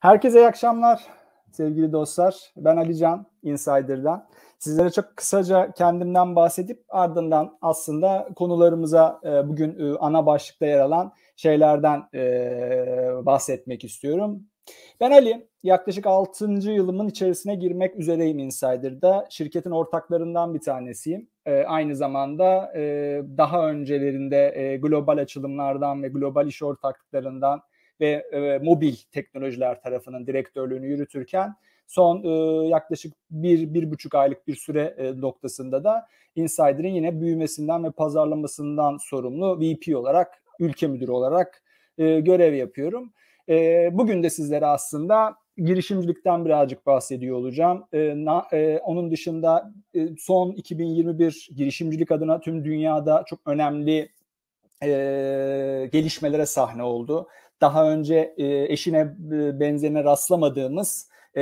Herkese iyi akşamlar sevgili dostlar. Ben Ali Can Insider'dan. Sizlere çok kısaca kendimden bahsedip ardından aslında konularımıza e, bugün e, ana başlıkta yer alan şeylerden e, bahsetmek istiyorum. Ben Ali, yaklaşık 6. yılımın içerisine girmek üzereyim Insider'da. Şirketin ortaklarından bir tanesiyim. E, aynı zamanda e, daha öncelerinde e, global açılımlardan ve global iş ortaklıklarından ve e, mobil teknolojiler tarafının direktörlüğünü yürütürken son e, yaklaşık bir, bir buçuk aylık bir süre e, noktasında da Insider'in yine büyümesinden ve pazarlamasından sorumlu VP olarak, ülke müdürü olarak e, görev yapıyorum. E, bugün de sizlere aslında girişimcilikten birazcık bahsediyor olacağım. E, na, e, onun dışında e, son 2021 girişimcilik adına tüm dünyada çok önemli e, gelişmelere sahne oldu daha önce e, eşine e, benzerine rastlamadığımız e,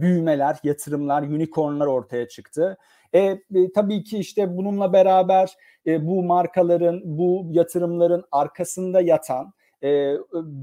büyümeler, yatırımlar, unicornlar ortaya çıktı. E, tabii ki işte bununla beraber bu markaların, bu yatırımların arkasında yatan e,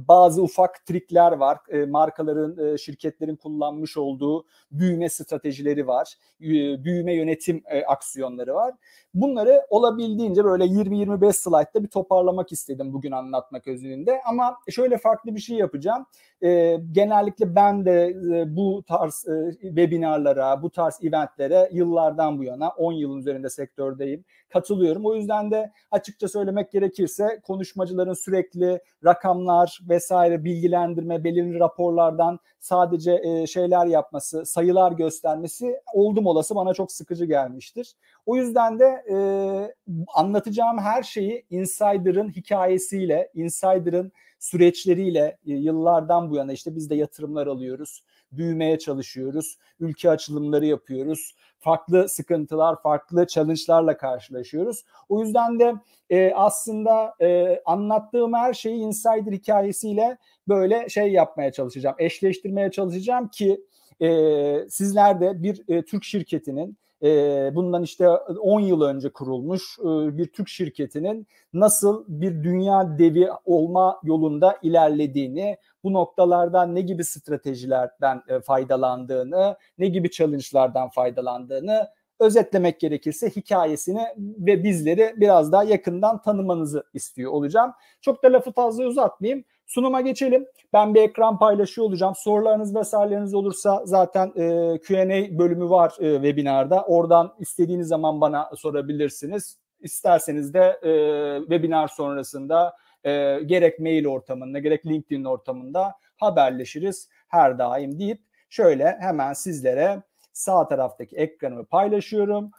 bazı ufak trikler var. E, markaların, e, şirketlerin kullanmış olduğu büyüme stratejileri var. E, büyüme yönetim e, aksiyonları var. Bunları olabildiğince böyle 20-25 slide'da bir toparlamak istedim bugün anlatmak özelinde. Ama şöyle farklı bir şey yapacağım. E, genellikle ben de e, bu tarz e, webinarlara, bu tarz eventlere yıllardan bu yana 10 yılın üzerinde sektördeyim. Katılıyorum. O yüzden de açıkça söylemek gerekirse konuşmacıların sürekli rakamlar vesaire bilgilendirme, belirli raporlardan sadece e, şeyler yapması, sayılar göstermesi oldum olası bana çok sıkıcı gelmiştir. O yüzden de e, anlatacağım her şeyi Insider'ın hikayesiyle, Insider'ın süreçleriyle e, yıllardan bu yana işte biz de yatırımlar alıyoruz büyümeye çalışıyoruz. Ülke açılımları yapıyoruz. Farklı sıkıntılar, farklı challenge'larla karşılaşıyoruz. O yüzden de e, aslında e, anlattığım her şeyi Insider hikayesiyle böyle şey yapmaya çalışacağım. Eşleştirmeye çalışacağım ki e, sizler de bir e, Türk şirketinin ee, bundan işte 10 yıl önce kurulmuş e, bir Türk şirketinin nasıl bir dünya devi olma yolunda ilerlediğini, bu noktalardan ne gibi stratejilerden e, faydalandığını, ne gibi challenge'lardan faydalandığını özetlemek gerekirse hikayesini ve bizleri biraz daha yakından tanımanızı istiyor olacağım. Çok da lafı fazla uzatmayayım. Sunuma geçelim. Ben bir ekran paylaşıyor olacağım. Sorularınız vesaireleriniz olursa zaten e, Q&A bölümü var e, webinarda. Oradan istediğiniz zaman bana sorabilirsiniz. İsterseniz de e, webinar sonrasında e, gerek mail ortamında gerek LinkedIn ortamında haberleşiriz her daim deyip şöyle hemen sizlere sağ taraftaki ekranımı paylaşıyorum.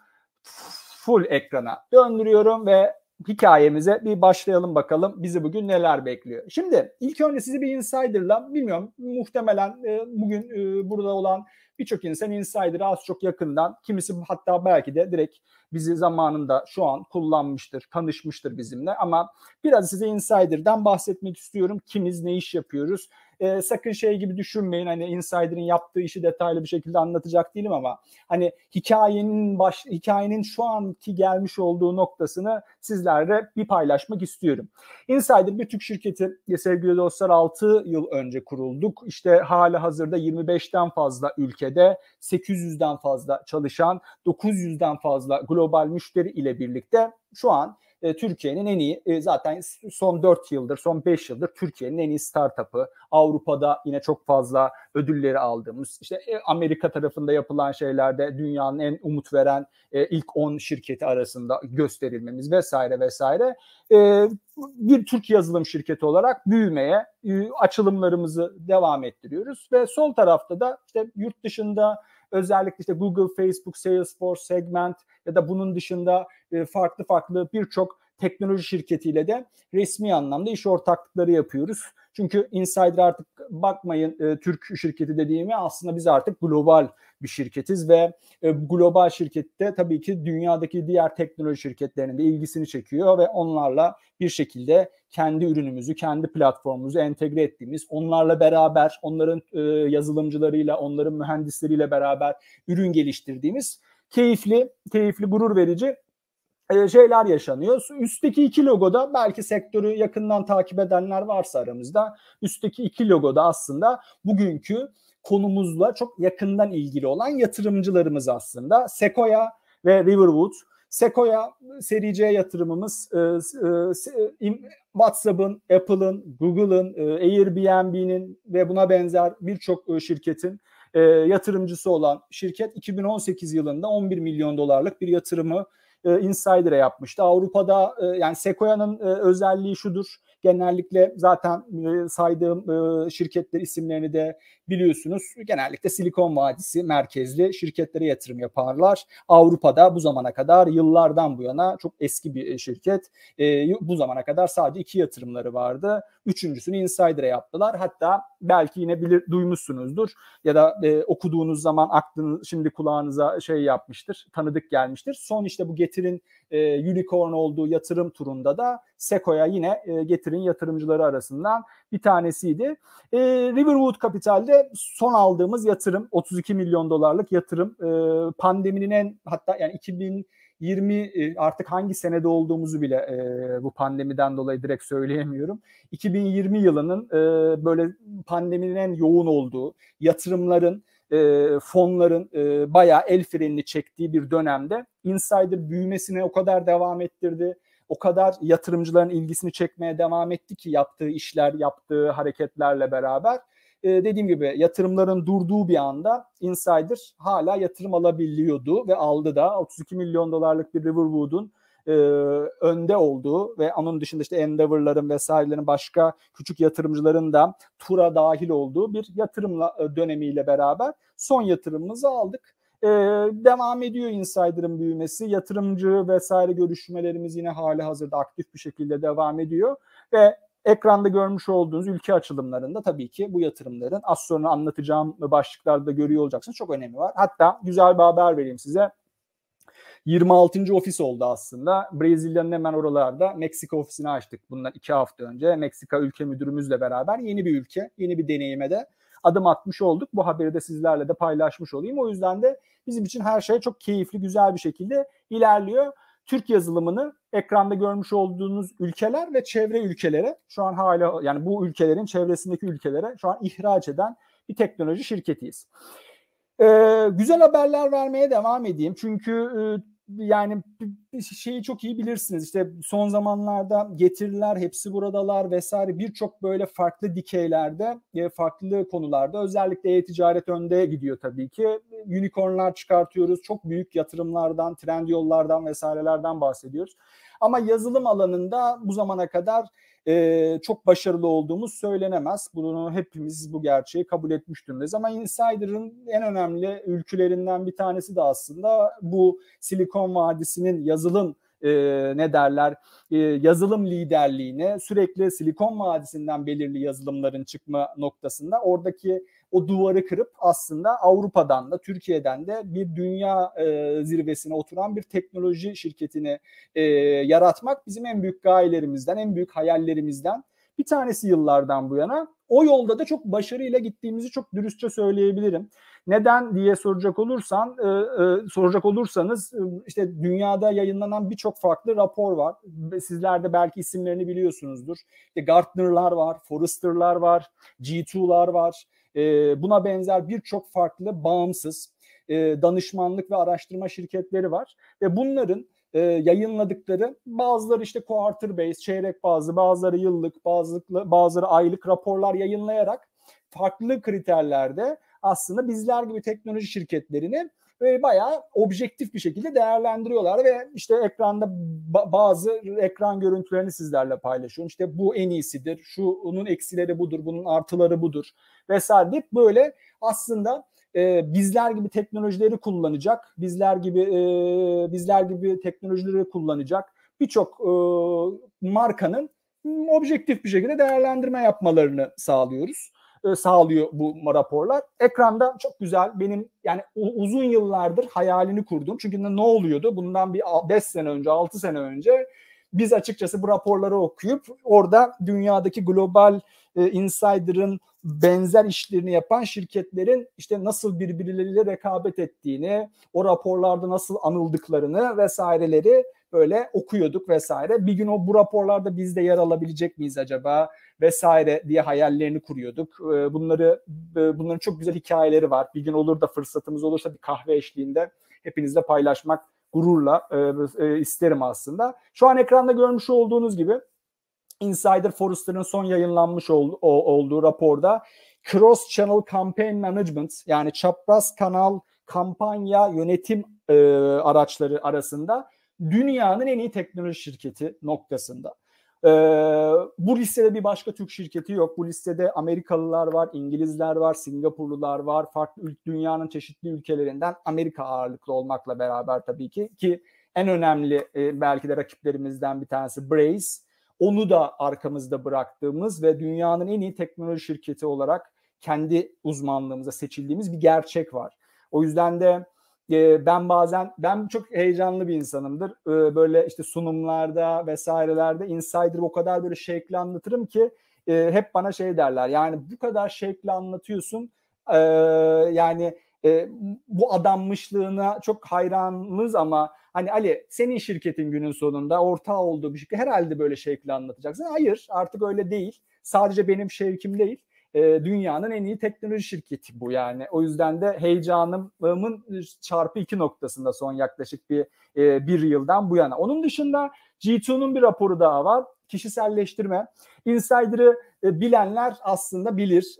Full ekrana döndürüyorum ve hikayemize bir başlayalım bakalım bizi bugün neler bekliyor. Şimdi ilk önce sizi bir insider'la bilmiyorum muhtemelen e, bugün e, burada olan birçok insan insider az çok yakından kimisi hatta belki de direkt bizi zamanında şu an kullanmıştır, tanışmıştır bizimle ama biraz size insider'dan bahsetmek istiyorum. Kimiz, ne iş yapıyoruz? e, sakın şey gibi düşünmeyin hani Insider'ın yaptığı işi detaylı bir şekilde anlatacak değilim ama hani hikayenin baş hikayenin şu anki gelmiş olduğu noktasını sizlerle bir paylaşmak istiyorum. Insider bir Türk şirketi sevgili dostlar 6 yıl önce kurulduk. İşte hala hazırda 25'ten fazla ülkede 800'den fazla çalışan 900'den fazla global müşteri ile birlikte şu an e, Türkiye'nin en iyi e, zaten son 4 yıldır, son 5 yıldır Türkiye'nin en iyi startup'ı. Avrupa'da yine çok fazla ödülleri aldığımız, işte e, Amerika tarafında yapılan şeylerde dünyanın en umut veren e, ilk 10 şirketi arasında gösterilmemiz vesaire vesaire. E, bir Türk yazılım şirketi olarak büyümeye, e, açılımlarımızı devam ettiriyoruz ve sol tarafta da işte yurt dışında özellikle işte Google, Facebook, Salesforce, Segment ya da bunun dışında e, farklı farklı birçok teknoloji şirketiyle de resmi anlamda iş ortaklıkları yapıyoruz. Çünkü Insider artık bakmayın e, Türk şirketi dediğimi aslında biz artık global bir şirketiz ve e, global şirkette tabii ki dünyadaki diğer teknoloji şirketlerinin de ilgisini çekiyor ve onlarla bir şekilde kendi ürünümüzü, kendi platformumuzu entegre ettiğimiz, onlarla beraber, onların e, yazılımcılarıyla, onların mühendisleriyle beraber ürün geliştirdiğimiz keyifli, keyifli, gurur verici e, şeyler yaşanıyor. Üstteki iki logoda belki sektörü yakından takip edenler varsa aramızda üstteki iki logoda aslında bugünkü konumuzla çok yakından ilgili olan yatırımcılarımız aslında. Sequoia ve Riverwood. Sequoia seri C yatırımımız e, e, e WhatsApp'ın, Apple'ın, Google'ın, e, Airbnb'nin ve buna benzer birçok şirketin yatırımcısı olan şirket 2018 yılında 11 milyon dolarlık bir yatırımı e, Insider'e yapmıştı. Avrupa'da e, yani Sequoia'nın e, özelliği şudur. Genellikle zaten e, saydığım e, şirketler isimlerini de biliyorsunuz. Genellikle Silikon Vadisi merkezli şirketlere yatırım yaparlar. Avrupa'da bu zamana kadar yıllardan bu yana çok eski bir e, şirket. bu zamana kadar sadece iki yatırımları vardı. Üçüncüsünü Insider'a yaptılar. Hatta belki yine bilir, duymuşsunuzdur ya da okuduğunuz zaman aklınız şimdi kulağınıza şey yapmıştır, tanıdık gelmiştir. Son işte bu Getir'in unicorn olduğu yatırım turunda da Seko'ya yine e, Getir Getir'in yatırımcıları arasından bir tanesiydi. E, Riverwood Capital'de son aldığımız yatırım 32 milyon dolarlık yatırım e, pandeminin en hatta yani 2000 20 e, artık hangi senede olduğumuzu bile e, bu pandemiden dolayı direkt söyleyemiyorum. 2020 yılının e, böyle pandeminin en yoğun olduğu yatırımların e, fonların e, bayağı el frenini çektiği bir dönemde Insider büyümesine o kadar devam ettirdi o kadar yatırımcıların ilgisini çekmeye devam etti ki yaptığı işler, yaptığı hareketlerle beraber. E, dediğim gibi yatırımların durduğu bir anda Insider hala yatırım alabiliyordu ve aldı da 32 milyon dolarlık bir Riverwood'un e, önde olduğu ve onun dışında işte Endeavor'ların vesairelerin başka küçük yatırımcıların da tura dahil olduğu bir yatırım e, dönemiyle beraber son yatırımımızı aldık. E, devam ediyor insider'ın büyümesi. Yatırımcı vesaire görüşmelerimiz yine hali hazırda aktif bir şekilde devam ediyor. Ve ekranda görmüş olduğunuz ülke açılımlarında tabii ki bu yatırımların az sonra anlatacağım başlıklarda görüyor olacaksınız. Çok önemi var. Hatta güzel bir haber vereyim size. 26. ofis oldu aslında. Brezilya'nın hemen oralarda Meksika ofisini açtık bundan iki hafta önce. Meksika ülke müdürümüzle beraber yeni bir ülke, yeni bir deneyime de adım atmış olduk. Bu haberi de sizlerle de paylaşmış olayım. O yüzden de bizim için her şey çok keyifli, güzel bir şekilde ilerliyor. Türk yazılımını ekranda görmüş olduğunuz ülkeler ve çevre ülkelere şu an hala yani bu ülkelerin çevresindeki ülkelere şu an ihraç eden bir teknoloji şirketiyiz. Ee, güzel haberler vermeye devam edeyim. Çünkü e, yani şeyi çok iyi bilirsiniz. İşte son zamanlarda getiriler hepsi buradalar vesaire birçok böyle farklı dikeylerde, e, farklı konularda özellikle e-ticaret önde gidiyor tabii ki. Unicornlar çıkartıyoruz. Çok büyük yatırımlardan, trend yollardan vesairelerden bahsediyoruz. Ama yazılım alanında bu zamana kadar e, çok başarılı olduğumuz söylenemez. Bunu hepimiz bu gerçeği kabul etmiş durumdayız. Ama Insider'ın en önemli ülkülerinden bir tanesi de aslında bu Silikon Vadisi'nin yazılım e, ne derler e, yazılım liderliğine sürekli Silikon Vadisi'nden belirli yazılımların çıkma noktasında oradaki o duvarı kırıp aslında Avrupa'dan da Türkiye'den de bir dünya e, zirvesine oturan bir teknoloji şirketini e, yaratmak bizim en büyük gayelerimizden, en büyük hayallerimizden bir tanesi yıllardan bu yana. O yolda da çok başarıyla gittiğimizi çok dürüstçe söyleyebilirim. Neden diye soracak olursan, e, e, soracak olursanız e, işte dünyada yayınlanan birçok farklı rapor var. Sizler de belki isimlerini biliyorsunuzdur. İşte Gartner'lar var, Forrester'lar var, G2'lar var. Ee, buna benzer birçok farklı bağımsız e, danışmanlık ve araştırma şirketleri var ve bunların e, yayınladıkları bazıları işte quarter base, çeyrek bazı bazıları yıllık, bazıları, bazıları aylık raporlar yayınlayarak farklı kriterlerde aslında bizler gibi teknoloji şirketlerini ve bayağı objektif bir şekilde değerlendiriyorlar ve işte ekranda bazı ekran görüntülerini sizlerle paylaşıyorum. İşte bu en iyisidir, şu onun eksileri budur, bunun artıları budur vesaire deyip böyle aslında e, bizler gibi teknolojileri kullanacak, bizler gibi e, bizler gibi teknolojileri kullanacak birçok e, markanın objektif bir şekilde değerlendirme yapmalarını sağlıyoruz. E, sağlıyor bu raporlar. Ekranda çok güzel benim yani uzun yıllardır hayalini kurdum. Çünkü ne oluyordu? Bundan bir 5 sene önce, 6 sene önce biz açıkçası bu raporları okuyup orada dünyadaki global e, insider'ın benzer işlerini yapan şirketlerin işte nasıl birbirleriyle rekabet ettiğini, o raporlarda nasıl anıldıklarını vesaireleri öyle okuyorduk vesaire. Bir gün o bu raporlarda biz de yer alabilecek miyiz acaba vesaire diye hayallerini kuruyorduk. Ee, bunları e, bunların çok güzel hikayeleri var. Bir gün olur da fırsatımız olursa bir kahve eşliğinde hepinizle paylaşmak gururla e, e, isterim aslında. Şu an ekranda görmüş olduğunuz gibi Insider Forrester'ın son yayınlanmış olduğu raporda Cross Channel Campaign Management yani çapraz kanal kampanya yönetim araçları arasında dünyanın en iyi teknoloji şirketi noktasında. Ee, bu listede bir başka Türk şirketi yok. Bu listede Amerikalılar var, İngilizler var, Singapurlular var. Farklı dünyanın çeşitli ülkelerinden Amerika ağırlıklı olmakla beraber tabii ki ki en önemli e, belki de rakiplerimizden bir tanesi Braze. Onu da arkamızda bıraktığımız ve dünyanın en iyi teknoloji şirketi olarak kendi uzmanlığımıza seçildiğimiz bir gerçek var. O yüzden de ee, ben bazen ben çok heyecanlı bir insanımdır. Ee, böyle işte sunumlarda vesairelerde insider o kadar böyle şekli anlatırım ki e, hep bana şey derler. Yani bu kadar şekli anlatıyorsun. E, yani e, bu adammışlığına çok hayranız ama hani Ali senin şirketin günün sonunda ortağı olduğu bir şirket herhalde böyle şekli anlatacaksın. Hayır artık öyle değil. Sadece benim şevkim değil. E, dünyanın en iyi teknoloji şirketi bu yani. O yüzden de heyecanımın çarpı iki noktasında son yaklaşık bir e, bir yıldan bu yana. Onun dışında G2'nun bir raporu daha var. Kişiselleştirme. Insider'ı e, bilenler aslında bilir.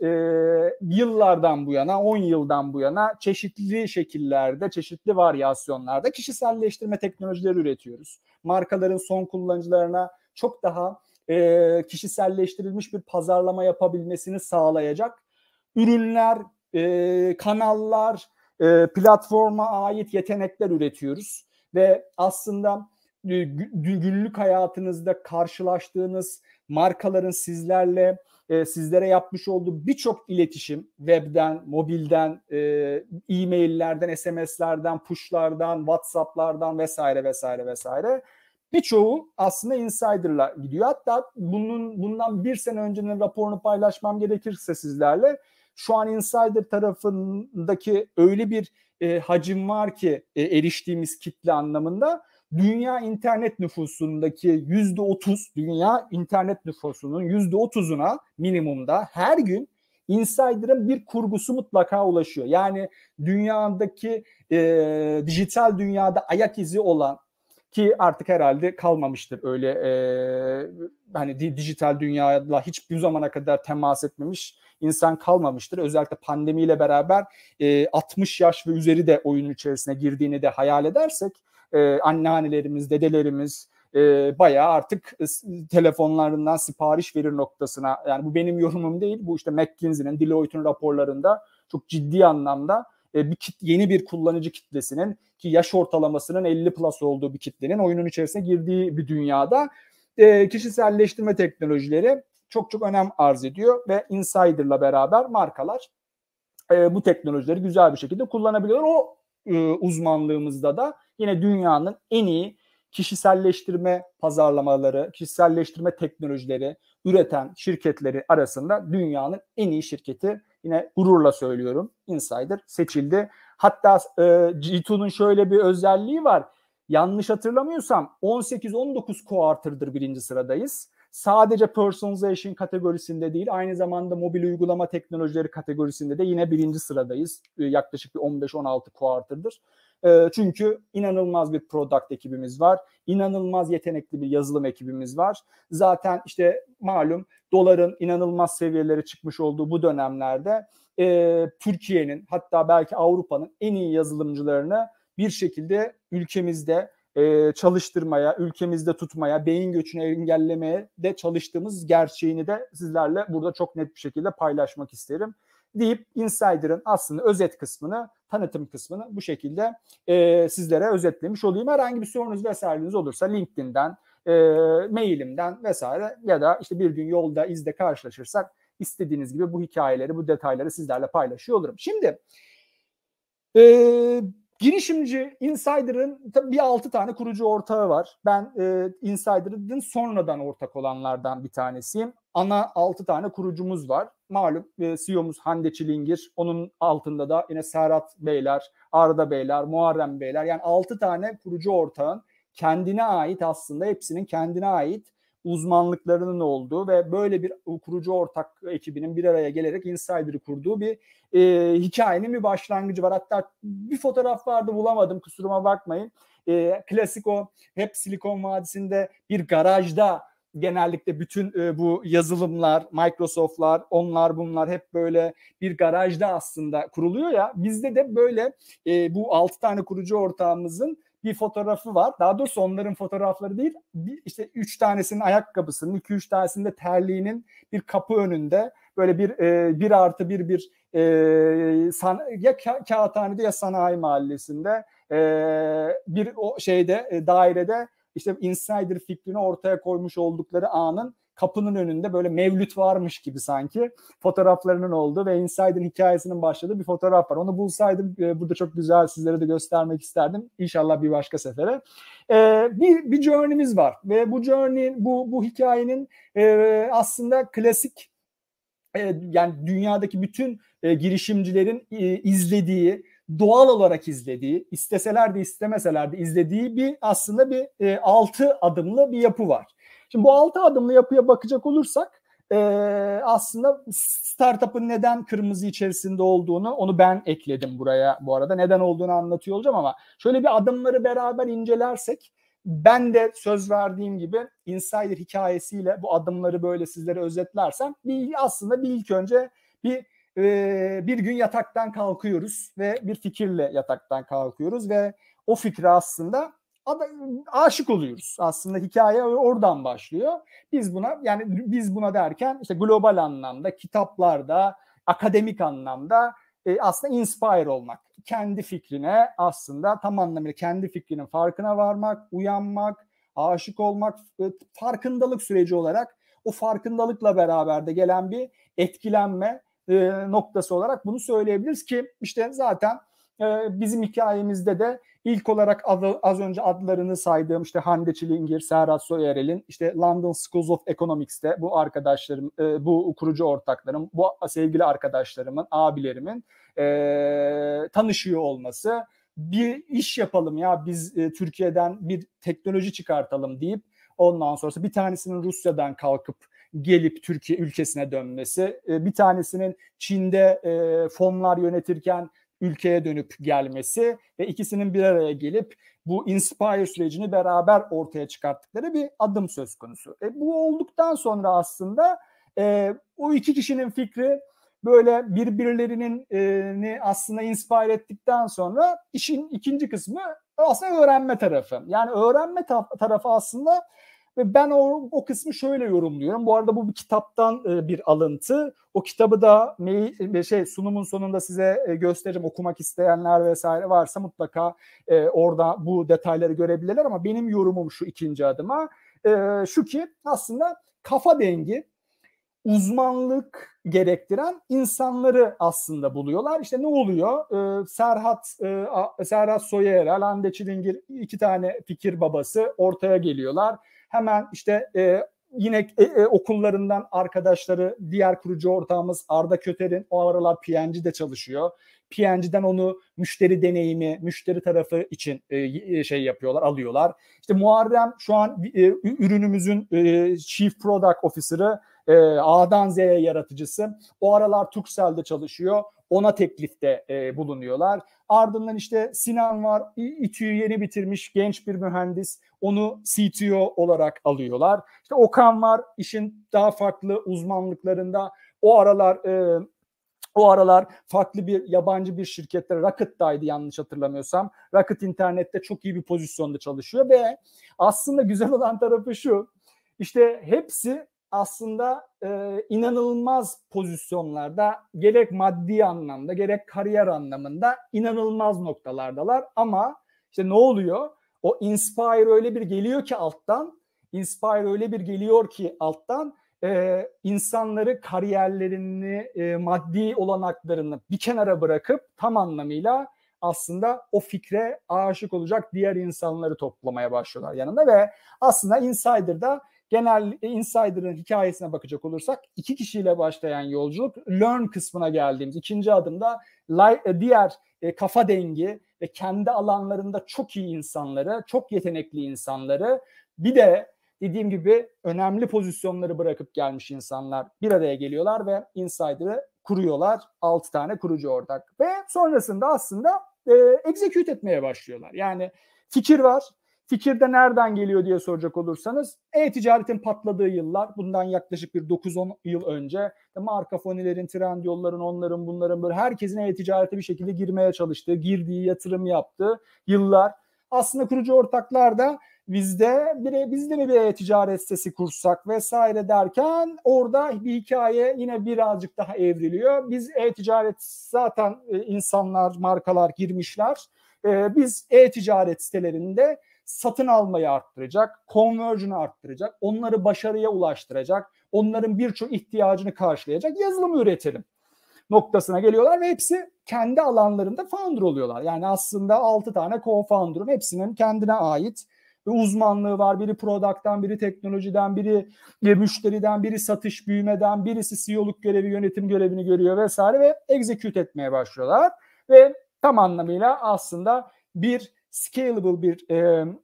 yıllardan bu yana, 10 yıldan bu yana çeşitli şekillerde, çeşitli varyasyonlarda kişiselleştirme teknolojileri üretiyoruz. Markaların son kullanıcılarına çok daha e, kişiselleştirilmiş bir pazarlama yapabilmesini sağlayacak ürünler, e, kanallar, e, platforma ait yetenekler üretiyoruz ve aslında e, günlük hayatınızda karşılaştığınız markaların sizlerle e, sizlere yapmış olduğu birçok iletişim webden, mobilden, e, e-maillerden, SMS'lerden, push'lardan, WhatsApp'lardan vesaire vesaire vesaire Birçoğu aslında insider'la gidiyor. Hatta bunun bundan bir sene öncenin raporunu paylaşmam gerekirse sizlerle şu an insider tarafındaki öyle bir e, hacim var ki e, eriştiğimiz kitle anlamında dünya internet nüfusundaki yüzde otuz dünya internet nüfusunun yüzde otuzuna minimumda her gün Insider'ın bir kurgusu mutlaka ulaşıyor. Yani dünyadaki e, dijital dünyada ayak izi olan ki artık herhalde kalmamıştır öyle e, hani dijital dünyayla hiçbir zamana kadar temas etmemiş insan kalmamıştır. Özellikle pandemiyle beraber e, 60 yaş ve üzeri de oyunun içerisine girdiğini de hayal edersek e, anneannelerimiz, dedelerimiz e, bayağı artık telefonlarından sipariş verir noktasına yani bu benim yorumum değil bu işte McKinsey'nin, Deloitte'in raporlarında çok ciddi anlamda e, bir kit, yeni bir kullanıcı kitlesinin ki yaş ortalamasının 50 plus olduğu bir kitlenin oyunun içerisine girdiği bir dünyada e, kişiselleştirme teknolojileri çok çok önem arz ediyor ve Insider'la beraber markalar e, bu teknolojileri güzel bir şekilde kullanabiliyorlar. O e, uzmanlığımızda da yine dünyanın en iyi kişiselleştirme pazarlamaları, kişiselleştirme teknolojileri üreten şirketleri arasında dünyanın en iyi şirketi Yine gururla söylüyorum. Insider seçildi. Hatta e, G2'nun şöyle bir özelliği var. Yanlış hatırlamıyorsam 18-19 quarter'dır birinci sıradayız. Sadece personalization kategorisinde değil aynı zamanda mobil uygulama teknolojileri kategorisinde de yine birinci sıradayız. E, yaklaşık bir 15-16 quarter'dır. E, çünkü inanılmaz bir product ekibimiz var. İnanılmaz yetenekli bir yazılım ekibimiz var. Zaten işte malum doların inanılmaz seviyelere çıkmış olduğu bu dönemlerde e, Türkiye'nin hatta belki Avrupa'nın en iyi yazılımcılarını bir şekilde ülkemizde e, çalıştırmaya, ülkemizde tutmaya, beyin göçünü engellemeye de çalıştığımız gerçeğini de sizlerle burada çok net bir şekilde paylaşmak isterim deyip Insider'ın aslında özet kısmını tanıtım kısmını bu şekilde e, sizlere özetlemiş olayım. Herhangi bir sorunuz vesaireniz olursa LinkedIn'den, e, mailimden vesaire ya da işte bir gün yolda izde karşılaşırsak istediğiniz gibi bu hikayeleri, bu detayları sizlerle paylaşıyor olurum. Şimdi e, Girişimci Insider'ın bir altı tane kurucu ortağı var. Ben e, Insider'ın sonradan ortak olanlardan bir tanesiyim. Ana altı tane kurucumuz var. Malum e, CEO'muz Hande Çilingir. Onun altında da yine Serhat Beyler, Arda Beyler, Muharrem Beyler. Yani altı tane kurucu ortağın kendine ait aslında hepsinin kendine ait uzmanlıklarının olduğu ve böyle bir kurucu ortak ekibinin bir araya gelerek Insider'ı kurduğu bir e, hikayenin bir başlangıcı var. Hatta bir fotoğraf vardı bulamadım kusuruma bakmayın. E, klasik o hep Silikon Vadisi'nde bir garajda genellikle bütün e, bu yazılımlar, Microsoft'lar, onlar bunlar hep böyle bir garajda aslında kuruluyor ya. Bizde de böyle e, bu 6 tane kurucu ortağımızın bir fotoğrafı var. Daha doğrusu onların fotoğrafları değil. Bir, işte üç tanesinin ayakkabısının, iki üç tanesinde terliğinin bir kapı önünde böyle bir e, bir artı bir bir e, san, ya ka- kağıthanede ya sanayi mahallesinde e, bir o şeyde e, dairede işte insider fikrini ortaya koymuş oldukları anın kapının önünde böyle mevlüt varmış gibi sanki fotoğraflarının olduğu ve Insider'ın hikayesinin başladığı bir fotoğraf var. Onu bulsaydım e, burada çok güzel sizlere de göstermek isterdim. İnşallah bir başka sefere. E, bir, bir journey'miz var ve bu journey bu, bu hikayenin e, aslında klasik e, yani dünyadaki bütün e, girişimcilerin e, izlediği doğal olarak izlediği, isteseler de istemeseler de izlediği bir aslında bir e, altı adımlı bir yapı var. Şimdi bu altı adımlı yapıya bakacak olursak e, aslında startup'ın neden kırmızı içerisinde olduğunu onu ben ekledim buraya bu arada. Neden olduğunu anlatıyor olacağım ama şöyle bir adımları beraber incelersek ben de söz verdiğim gibi Insider hikayesiyle bu adımları böyle sizlere özetlersem bir, aslında bir ilk önce bir e, bir gün yataktan kalkıyoruz ve bir fikirle yataktan kalkıyoruz ve o fikri aslında aşık oluyoruz. Aslında hikaye oradan başlıyor. Biz buna yani biz buna derken işte global anlamda, kitaplarda, akademik anlamda e, aslında inspire olmak. Kendi fikrine aslında tam anlamıyla kendi fikrinin farkına varmak, uyanmak, aşık olmak, e, farkındalık süreci olarak o farkındalıkla beraber de gelen bir etkilenme e, noktası olarak bunu söyleyebiliriz ki işte zaten e, bizim hikayemizde de İlk olarak adı, az önce adlarını saydığım işte Hande Çilingir, Serhat Soyerel'in işte London Schools of Economics'te bu arkadaşlarım, e, bu kurucu ortaklarım, bu sevgili arkadaşlarımın, abilerimin e, tanışıyor olması bir iş yapalım ya biz e, Türkiye'den bir teknoloji çıkartalım deyip ondan sonrası bir tanesinin Rusya'dan kalkıp gelip Türkiye ülkesine dönmesi, e, bir tanesinin Çin'de e, fonlar yönetirken ülkeye dönüp gelmesi ve ikisinin bir araya gelip bu Inspire sürecini beraber ortaya çıkarttıkları bir adım söz konusu. E, bu olduktan sonra aslında e, o iki kişinin fikri böyle birbirlerinin e, aslında inspire ettikten sonra işin ikinci kısmı aslında öğrenme tarafı. Yani öğrenme ta- tarafı aslında ve ben o, o kısmı şöyle yorumluyorum. Bu arada bu bir kitaptan e, bir alıntı. O kitabı da mail, e, şey sunumun sonunda size e, gösteririm. Okumak isteyenler vesaire varsa mutlaka e, orada bu detayları görebilirler. Ama benim yorumum şu ikinci adıma. E, şu ki aslında kafa dengi uzmanlık gerektiren insanları aslında buluyorlar. İşte ne oluyor? Ee, Serhat e, Serhat Soyer, Alande Çilingir iki tane fikir babası ortaya geliyorlar. Hemen işte e, yine e, e, okullarından arkadaşları diğer kurucu ortağımız Arda Köter'in o aralar PNG'de çalışıyor. PNG'den onu müşteri deneyimi, müşteri tarafı için e, e, şey yapıyorlar, alıyorlar. İşte Muharrem şu an e, ürünümüzün e, Chief Product Officer'ı, e, A'dan Z'ye yaratıcısı. O aralar Turkcell'de çalışıyor ona teklifte e, bulunuyorlar. Ardından işte Sinan var, İTÜ'yü yeni bitirmiş genç bir mühendis. Onu CTO olarak alıyorlar. İşte Okan var, işin daha farklı uzmanlıklarında. O aralar e, o aralar farklı bir yabancı bir şirkette Rocket'taydı yanlış hatırlamıyorsam. Rocket internette çok iyi bir pozisyonda çalışıyor ve aslında güzel olan tarafı şu. İşte hepsi aslında e, inanılmaz pozisyonlarda gerek maddi anlamda gerek kariyer anlamında inanılmaz noktalardalar ama işte ne oluyor? O inspire öyle bir geliyor ki alttan, inspire öyle bir geliyor ki alttan e, insanları kariyerlerini, e, maddi olanaklarını bir kenara bırakıp tam anlamıyla aslında o fikre aşık olacak diğer insanları toplamaya başlıyorlar yanında ve aslında Insider'da Genel Insider'ın hikayesine bakacak olursak iki kişiyle başlayan yolculuk learn kısmına geldiğimiz ikinci adımda e, diğer e, kafa dengi ve kendi alanlarında çok iyi insanları, çok yetenekli insanları bir de dediğim gibi önemli pozisyonları bırakıp gelmiş insanlar bir araya geliyorlar ve Insider'ı kuruyorlar. 6 tane kurucu ortak ve sonrasında aslında e, execute etmeye başlıyorlar. Yani fikir var, Fikir de nereden geliyor diye soracak olursanız e-ticaretin patladığı yıllar bundan yaklaşık bir 9-10 yıl önce marka fonilerin, trend yolların, onların bunların böyle herkesin e-ticarete bir şekilde girmeye çalıştığı, girdiği, yatırım yaptığı yıllar. Aslında kurucu ortaklar da bizde bire bizde mi bir e ticaret sitesi kursak vesaire derken orada bir hikaye yine birazcık daha evriliyor. Biz e-ticaret zaten e, insanlar, markalar girmişler. E, biz e-ticaret sitelerinde satın almayı arttıracak, conversion'ı arttıracak, onları başarıya ulaştıracak, onların birçok ihtiyacını karşılayacak yazılım üretelim noktasına geliyorlar ve hepsi kendi alanlarında founder oluyorlar. Yani aslında 6 tane co-founder'ın hepsinin kendine ait uzmanlığı var. Biri product'tan, biri teknolojiden, biri müşteriden, biri satış büyümeden, birisi CEO'luk görevi, yönetim görevini görüyor vesaire ve execute etmeye başlıyorlar. Ve tam anlamıyla aslında bir scalable bir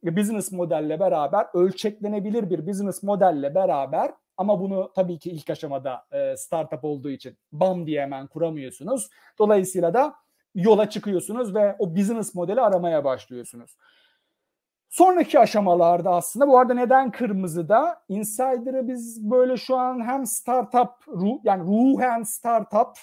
e, business modelle beraber, ölçeklenebilir bir business modelle beraber ama bunu tabii ki ilk aşamada e, startup olduğu için bam diye hemen kuramıyorsunuz. Dolayısıyla da yola çıkıyorsunuz ve o business modeli aramaya başlıyorsunuz. Sonraki aşamalarda aslında bu arada neden kırmızı da? Insider'ı biz böyle şu an hem startup ruh, yani ruhen startup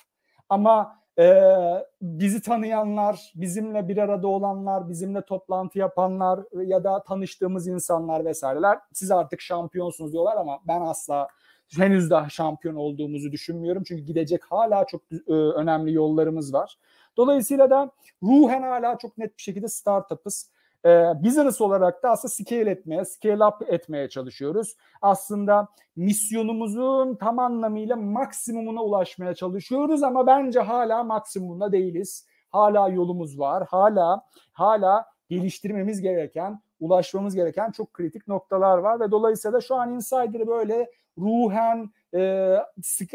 ama e, bizi tanıyanlar, bizimle bir arada olanlar, bizimle toplantı yapanlar ya da tanıştığımız insanlar vesaireler siz artık şampiyonsunuz diyorlar ama ben asla henüz daha şampiyon olduğumuzu düşünmüyorum. Çünkü gidecek hala çok e, önemli yollarımız var. Dolayısıyla da ruhen hala çok net bir şekilde startup'ız. E, business olarak da aslında scale etmeye, scale up etmeye çalışıyoruz. Aslında misyonumuzun tam anlamıyla maksimumuna ulaşmaya çalışıyoruz ama bence hala maksimumunda değiliz. Hala yolumuz var. Hala hala geliştirmemiz gereken, ulaşmamız gereken çok kritik noktalar var ve dolayısıyla şu an Insider'ı böyle ruhen e,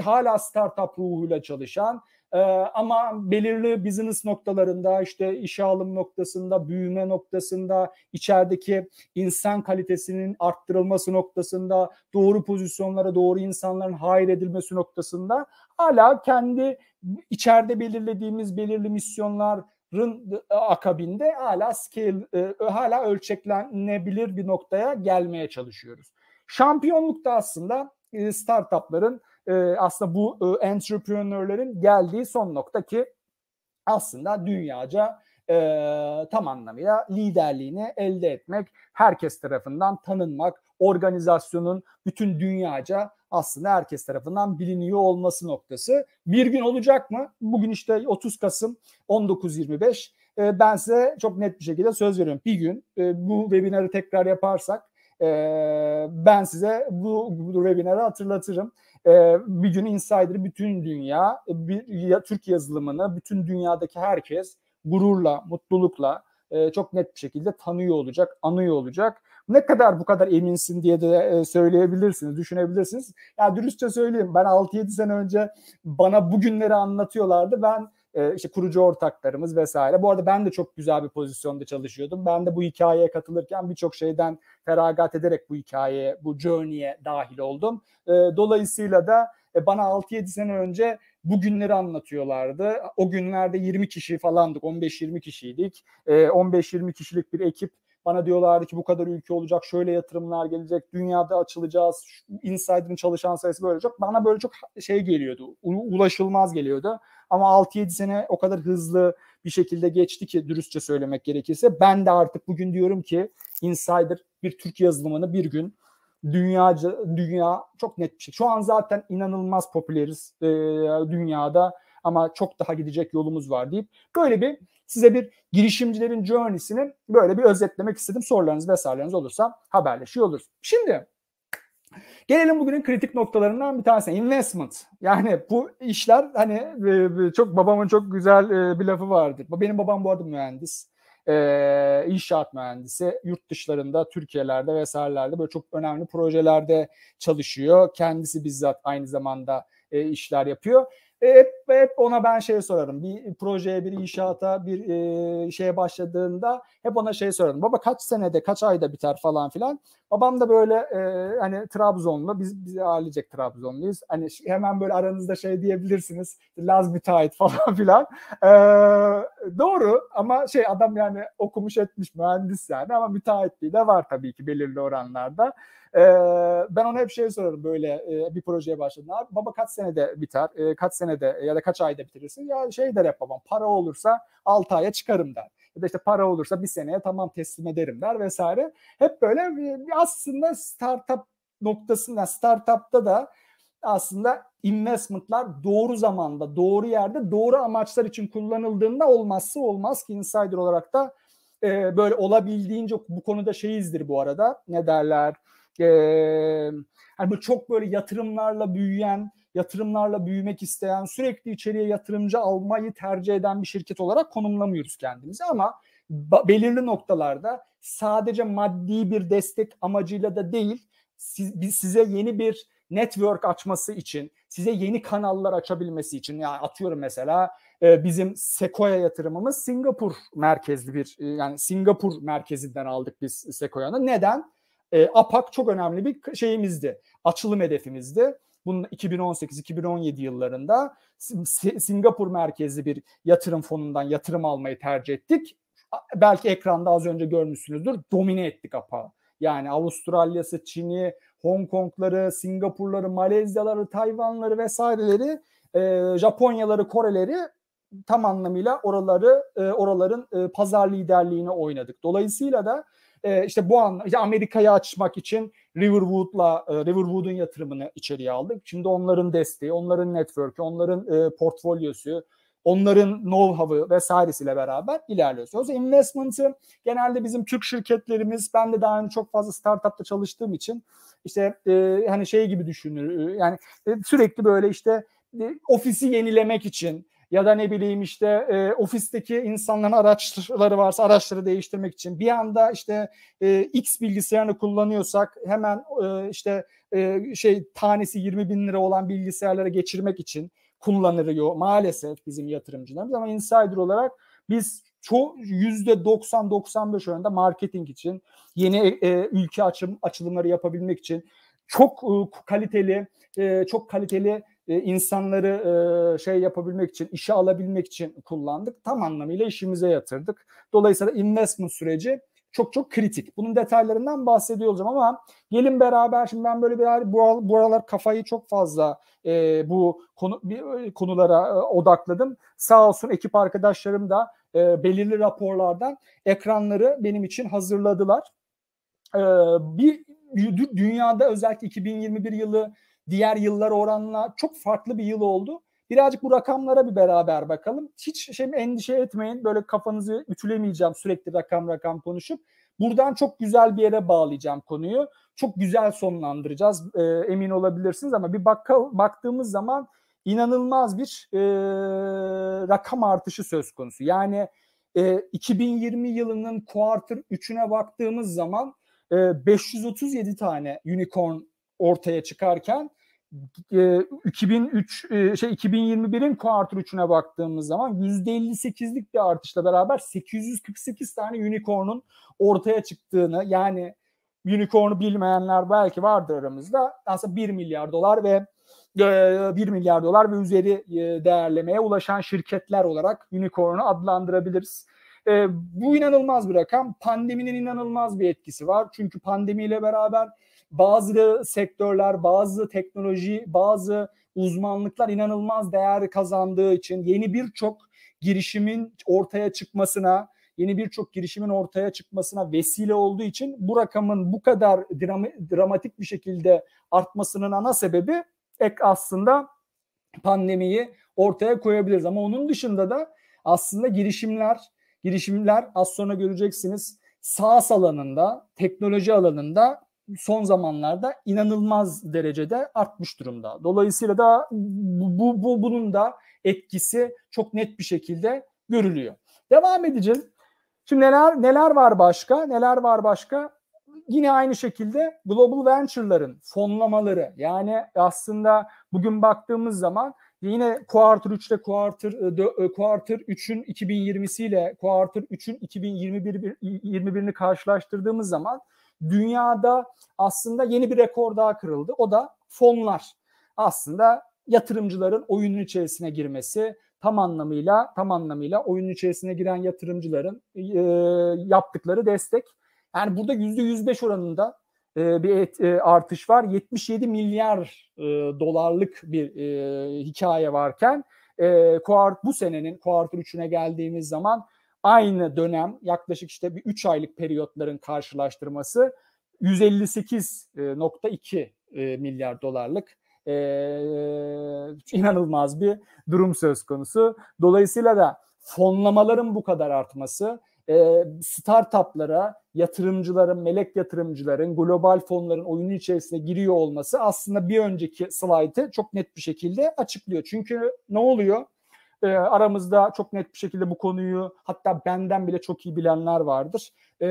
hala startup ruhuyla çalışan ee, ama belirli business noktalarında işte işe alım noktasında, büyüme noktasında, içerideki insan kalitesinin arttırılması noktasında, doğru pozisyonlara doğru insanların hayır edilmesi noktasında hala kendi içeride belirlediğimiz belirli misyonlar e, akabinde hala scale e, hala ölçeklenebilir bir noktaya gelmeye çalışıyoruz. Şampiyonluk da aslında e, startupların e, aslında bu e, entrepreneurların geldiği son nokta ki aslında dünyaca e, tam anlamıyla liderliğini elde etmek, herkes tarafından tanınmak, organizasyonun bütün dünyaca aslında herkes tarafından biliniyor olması noktası. Bir gün olacak mı? Bugün işte 30 Kasım 19.25 e, ben size çok net bir şekilde söz veriyorum. Bir gün e, bu webinarı tekrar yaparsak e, ben size bu, bu webinarı hatırlatırım. Ee, bir gün insider bütün dünya, e, bir, ya, Türk yazılımını bütün dünyadaki herkes gururla, mutlulukla e, çok net bir şekilde tanıyor olacak, anıyor olacak. Ne kadar bu kadar eminsin diye de e, söyleyebilirsiniz, düşünebilirsiniz. Ya yani dürüstçe söyleyeyim ben 6-7 sene önce bana bugünleri anlatıyorlardı. Ben e, işte kurucu ortaklarımız vesaire. Bu arada ben de çok güzel bir pozisyonda çalışıyordum. Ben de bu hikayeye katılırken birçok şeyden feragat ederek bu hikayeye, bu journey'e dahil oldum. E, dolayısıyla da e, bana 6-7 sene önce bu günleri anlatıyorlardı. O günlerde 20 kişi falandık, 15-20 kişiydik. E, 15-20 kişilik bir ekip bana diyorlardı ki bu kadar ülke olacak, şöyle yatırımlar gelecek, dünyada açılacağız, insider'ın çalışan sayısı böyle olacak. Bana böyle çok şey geliyordu, ulaşılmaz geliyordu. Ama 6-7 sene o kadar hızlı bir şekilde geçti ki dürüstçe söylemek gerekirse. Ben de artık bugün diyorum ki Insider bir Türk yazılımını bir gün dünyaca dünya çok net bir şey. Şu an zaten inanılmaz popüleriz e, dünyada ama çok daha gidecek yolumuz var deyip böyle bir size bir girişimcilerin journey'sini böyle bir özetlemek istedim. Sorularınız vesaireleriniz olursa haberleşiyor oluruz. Şimdi Gelelim bugünün kritik noktalarından bir tanesi Investment. Yani bu işler hani e, e, çok babamın çok güzel e, bir lafı vardır. Benim babam bu arada mühendis. inşaat mühendisi yurt dışlarında Türkiye'lerde vesairelerde böyle çok önemli projelerde çalışıyor. Kendisi bizzat aynı zamanda işler yapıyor. hep, hep ona ben şey sorarım. Bir projeye, bir inşaata, bir e, şeye başladığında hep ona şey sorarım. Baba kaç senede, kaç ayda biter falan filan. Babam da böyle e, hani Trabzonlu, biz bizi ailecek Trabzonluyuz. Hani hemen böyle aranızda şey diyebilirsiniz. Laz müteahhit falan filan. E, doğru ama şey adam yani okumuş etmiş mühendis yani ama müteahhitliği de var tabii ki belirli oranlarda. E, ben ona hep şey sorarım böyle e, bir projeye başladın. Abi, baba kaç senede biter? E, kaç senede ya da kaç ayda bitirirsin? Ya şey der hep babam para olursa 6 aya çıkarım der ya da işte para olursa bir seneye tamam teslim ederim der vesaire. Hep böyle aslında startup noktasında startupta da aslında investmentlar doğru zamanda, doğru yerde, doğru amaçlar için kullanıldığında olmazsa olmaz ki insider olarak da e, böyle olabildiğince bu konuda şeyizdir bu arada. Ne derler? E, hani çok böyle yatırımlarla büyüyen yatırımlarla büyümek isteyen, sürekli içeriye yatırımcı almayı tercih eden bir şirket olarak konumlamıyoruz kendimizi ama belirli noktalarda sadece maddi bir destek amacıyla da değil, siz, size yeni bir network açması için, size yeni kanallar açabilmesi için yani atıyorum mesela e, bizim Sequoia yatırımımız Singapur merkezli bir e, yani Singapur merkezinden aldık biz Sequoia'nı. Neden? E, APAC çok önemli bir şeyimizdi. Açılım hedefimizdi. Bunun 2018-2017 yıllarında Singapur merkezli bir yatırım fonundan yatırım almayı tercih ettik. Belki ekranda az önce görmüşsünüzdür. Domine ettik APA. Yani Avustralya'sı, Çin'i, Hong Kong'ları, Singapur'ları, Malezyaları, Tayvan'ları vesaireleri, e, Japonyaları, Koreleri tam anlamıyla oraları e, oraların e, pazar liderliğini oynadık. Dolayısıyla da e, işte bu an işte Amerika'ya açmak için Riverwood'la e, Riverwood'un yatırımını içeriye aldık. Şimdi onların desteği, onların network'ü, onların e, portfolyosu, onların know-how'ı vesairesiyle beraber ilerliyoruz. O investment'ı genelde bizim Türk şirketlerimiz, ben de daha önce çok fazla startup'ta çalıştığım için işte e, hani şey gibi düşünür, e, yani sürekli böyle işte ofisi yenilemek için ya da ne bileyim işte e, ofisteki insanların araçları varsa araçları değiştirmek için bir anda işte e, X bilgisayarını kullanıyorsak hemen e, işte e, şey tanesi 20 bin lira olan bilgisayarlara geçirmek için kullanılıyor maalesef bizim yatırımcılarımız ama insider olarak biz çok %90-95 oranında marketing için yeni e, ülke açım, açılımları yapabilmek için çok e, kaliteli e, çok kaliteli e, insanları e, şey yapabilmek için, işe alabilmek için kullandık. Tam anlamıyla işimize yatırdık. Dolayısıyla investment süreci çok çok kritik. Bunun detaylarından bahsediyor olacağım ama gelin beraber şimdi ben böyle bir bu aralar kafayı çok fazla e, bu konu bir, e, konulara e, odakladım. Sağ olsun ekip arkadaşlarım da e, belirli raporlardan ekranları benim için hazırladılar. E, bir dünyada özellikle 2021 yılı diğer yıllar oranla çok farklı bir yıl oldu. Birazcık bu rakamlara bir beraber bakalım. Hiç şey endişe etmeyin. Böyle kafanızı ütülemeyeceğim sürekli rakam rakam konuşup. Buradan çok güzel bir yere bağlayacağım konuyu. Çok güzel sonlandıracağız. E, emin olabilirsiniz ama bir bakka, baktığımız zaman inanılmaz bir e, rakam artışı söz konusu. Yani e, 2020 yılının quarter 3'üne baktığımız zaman e, 537 tane unicorn ortaya çıkarken 2003 şey 2021'in quarter 3'üne baktığımız zaman %58'lik bir artışla beraber 848 tane unicorn'un ortaya çıktığını yani unicorn'u bilmeyenler belki vardır aramızda. Aslında 1 milyar dolar ve 1 milyar dolar ve üzeri değerlemeye ulaşan şirketler olarak unicorn'u adlandırabiliriz. Bu inanılmaz bir rakam. Pandeminin inanılmaz bir etkisi var. Çünkü pandemiyle beraber bazı sektörler, bazı teknoloji, bazı uzmanlıklar inanılmaz değer kazandığı için yeni birçok girişimin ortaya çıkmasına, yeni birçok girişimin ortaya çıkmasına vesile olduğu için bu rakamın bu kadar dramatik bir şekilde artmasının ana sebebi ek aslında pandemiyi ortaya koyabiliriz. Ama onun dışında da aslında girişimler, girişimler az sonra göreceksiniz sağ alanında, teknoloji alanında son zamanlarda inanılmaz derecede artmış durumda. Dolayısıyla da bu, bu bunun da etkisi çok net bir şekilde görülüyor. Devam edeceğiz. Şimdi neler neler var başka? Neler var başka? Yine aynı şekilde global venture'ların fonlamaları yani aslında bugün baktığımız zaman yine quarter 3'te quarter e, e, quarter 3'ün 2020'siyle quarter 3'ün 2021 21'ini karşılaştırdığımız zaman dünyada aslında yeni bir rekor daha kırıldı. O da fonlar. Aslında yatırımcıların oyunun içerisine girmesi, tam anlamıyla tam anlamıyla oyunun içerisine giren yatırımcıların e, yaptıkları destek. Yani burada %105 oranında e, bir et, e, artış var. 77 milyar e, dolarlık bir e, hikaye varken e, bu senenin kuartın 3'üne geldiğimiz zaman aynı dönem yaklaşık işte bir 3 aylık periyotların karşılaştırması 158.2 e, e, milyar dolarlık e, inanılmaz bir durum söz konusu. Dolayısıyla da fonlamaların bu kadar artması e, startuplara, yatırımcıların, melek yatırımcıların, global fonların oyunu içerisine giriyor olması aslında bir önceki slaytı çok net bir şekilde açıklıyor. Çünkü ne oluyor? E, aramızda çok net bir şekilde bu konuyu hatta benden bile çok iyi bilenler vardır. E,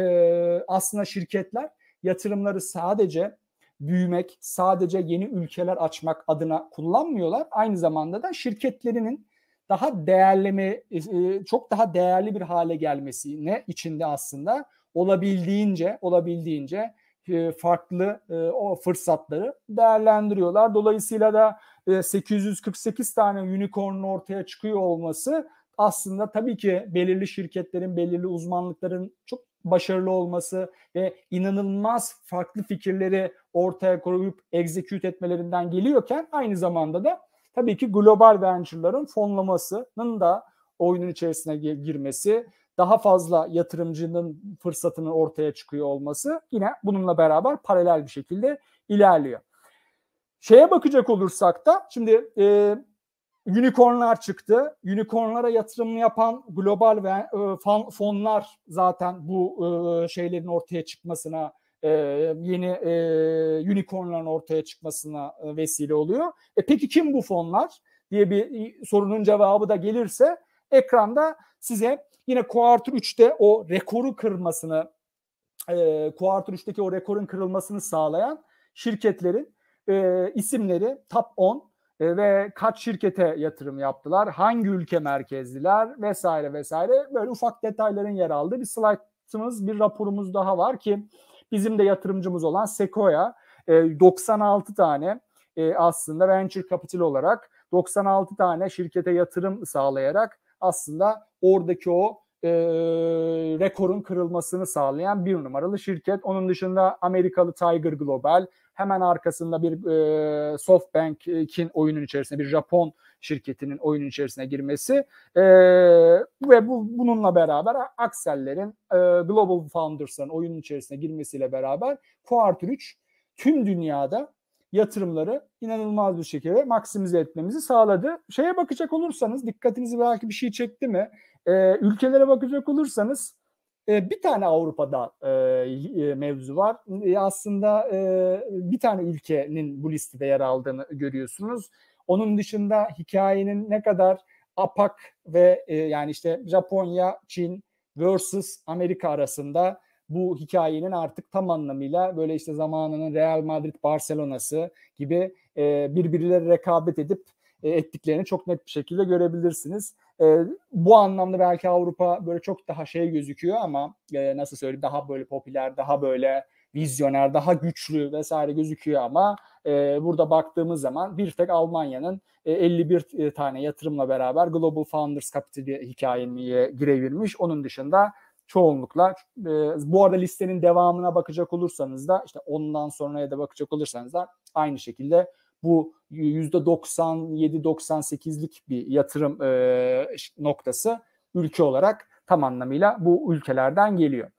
aslında şirketler yatırımları sadece büyümek, sadece yeni ülkeler açmak adına kullanmıyorlar. Aynı zamanda da şirketlerinin daha değerleme, e, e, çok daha değerli bir hale gelmesi ne içinde aslında olabildiğince olabildiğince e, farklı o fırsatları değerlendiriyorlar. Dolayısıyla da 848 e, tane unicorn'un ortaya çıkıyor olması aslında tabii ki belirli şirketlerin, belirli uzmanlıkların çok başarılı olması ve inanılmaz farklı fikirleri ortaya koyup execute etmelerinden geliyorken aynı zamanda da tabii ki global venture'ların fonlamasının da oyunun içerisine girmesi, daha fazla yatırımcının fırsatını ortaya çıkıyor olması yine bununla beraber paralel bir şekilde ilerliyor. Şeye bakacak olursak da şimdi e, unicornlar çıktı. Unicornlara yatırım yapan global ve e, fonlar zaten bu e, şeylerin ortaya çıkmasına e, yeni e, unicornların ortaya çıkmasına e, vesile oluyor. E peki kim bu fonlar diye bir sorunun cevabı da gelirse ekranda size yine Quarter 3'te o rekoru kırmasını e, Quarter 3'teki o rekorun kırılmasını sağlayan şirketlerin e, isimleri top 10 e, ve kaç şirkete yatırım yaptılar, hangi ülke merkezliler vesaire vesaire böyle ufak detayların yer aldığı bir slaytımız, bir raporumuz daha var ki bizim de yatırımcımız olan Sequoia e, 96 tane e, aslında venture capital olarak 96 tane şirkete yatırım sağlayarak aslında oradaki o e, rekorun kırılmasını sağlayan bir numaralı şirket. Onun dışında Amerikalı Tiger Global, hemen arkasında bir e, SoftBank'in oyunun içerisine bir Japon şirketinin oyunun içerisine girmesi e, ve bu bununla beraber Aksel'lerin e, Global Founders'ların oyunun içerisine girmesiyle beraber Quarter 3 tüm dünyada yatırımları inanılmaz bir şekilde maksimize etmemizi sağladı. Şeye bakacak olursanız dikkatinizi belki bir şey çekti mi? E, ülkelere bakacak olursanız e, bir tane Avrupa'da e, e, mevzu var. E, aslında e, bir tane ülkenin bu listede yer aldığını görüyorsunuz. Onun dışında hikayenin ne kadar apak ve e, yani işte Japonya, Çin versus Amerika arasında bu hikayenin artık tam anlamıyla böyle işte zamanının Real Madrid Barcelona'sı gibi e, birbirleri rekabet edip e, ettiklerini çok net bir şekilde görebilirsiniz. E, bu anlamda belki Avrupa böyle çok daha şey gözüküyor ama e, nasıl söyleyeyim daha böyle popüler, daha böyle vizyoner, daha güçlü vesaire gözüküyor ama e, burada baktığımız zaman bir tek Almanya'nın e, 51 tane yatırımla beraber Global Founders Capital hikayeye girebilmiş. Onun dışında çoğunlukla e, bu arada listenin devamına bakacak olursanız da işte ondan sonraya da bakacak olursanız da aynı şekilde bu %97-98'lik bir yatırım e, noktası ülke olarak tam anlamıyla bu ülkelerden geliyor.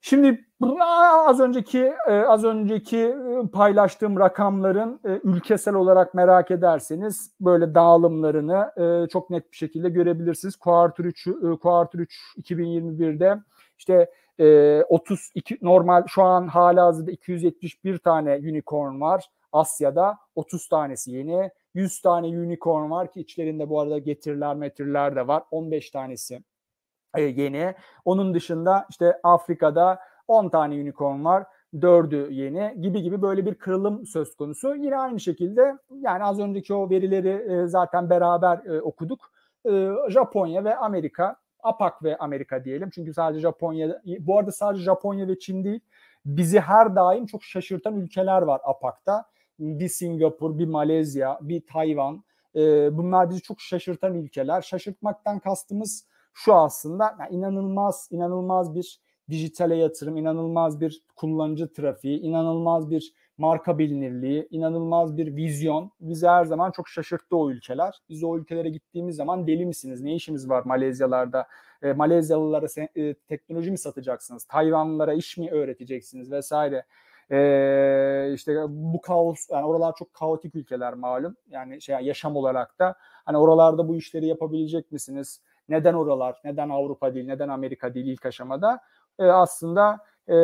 Şimdi az önceki e, az önceki e, paylaştığım rakamların e, ülkesel olarak merak ederseniz böyle dağılımlarını çok net bir şekilde görebilirsiniz. Kuartır 3 Kuartır 3 2021'de işte 32 normal şu an hala hazırda 271 tane unicorn var. Asya'da 30 tanesi yeni. 100 tane unicorn var ki içlerinde bu arada getiriler metirler de var. 15 tanesi e, yeni. Onun dışında işte Afrika'da 10 tane unicorn var. 4'ü yeni gibi gibi böyle bir kırılım söz konusu. Yine aynı şekilde yani az önceki o verileri e, zaten beraber e, okuduk. Japonya ve Amerika, APAC ve Amerika diyelim. Çünkü sadece Japonya, bu arada sadece Japonya ve Çin değil. Bizi her daim çok şaşırtan ülkeler var APAC'ta bir Singapur, bir Malezya, bir Tayvan. E, bunlar bizi çok şaşırtan ülkeler. Şaşırtmaktan kastımız şu aslında yani inanılmaz inanılmaz bir dijitale yatırım, inanılmaz bir kullanıcı trafiği, inanılmaz bir marka bilinirliği, inanılmaz bir vizyon. Bizi her zaman çok şaşırttı o ülkeler. Biz o ülkelere gittiğimiz zaman deli misiniz? Ne işimiz var Malezyalarda? E, Malezyalılara se- e, teknoloji mi satacaksınız? Tayvanlılara iş mi öğreteceksiniz vesaire? E, işte bu kaos yani oralar çok kaotik ülkeler malum. Yani şey yaşam olarak da hani oralarda bu işleri yapabilecek misiniz? Neden oralar? Neden Avrupa değil? Neden Amerika değil ilk aşamada? E, aslında e,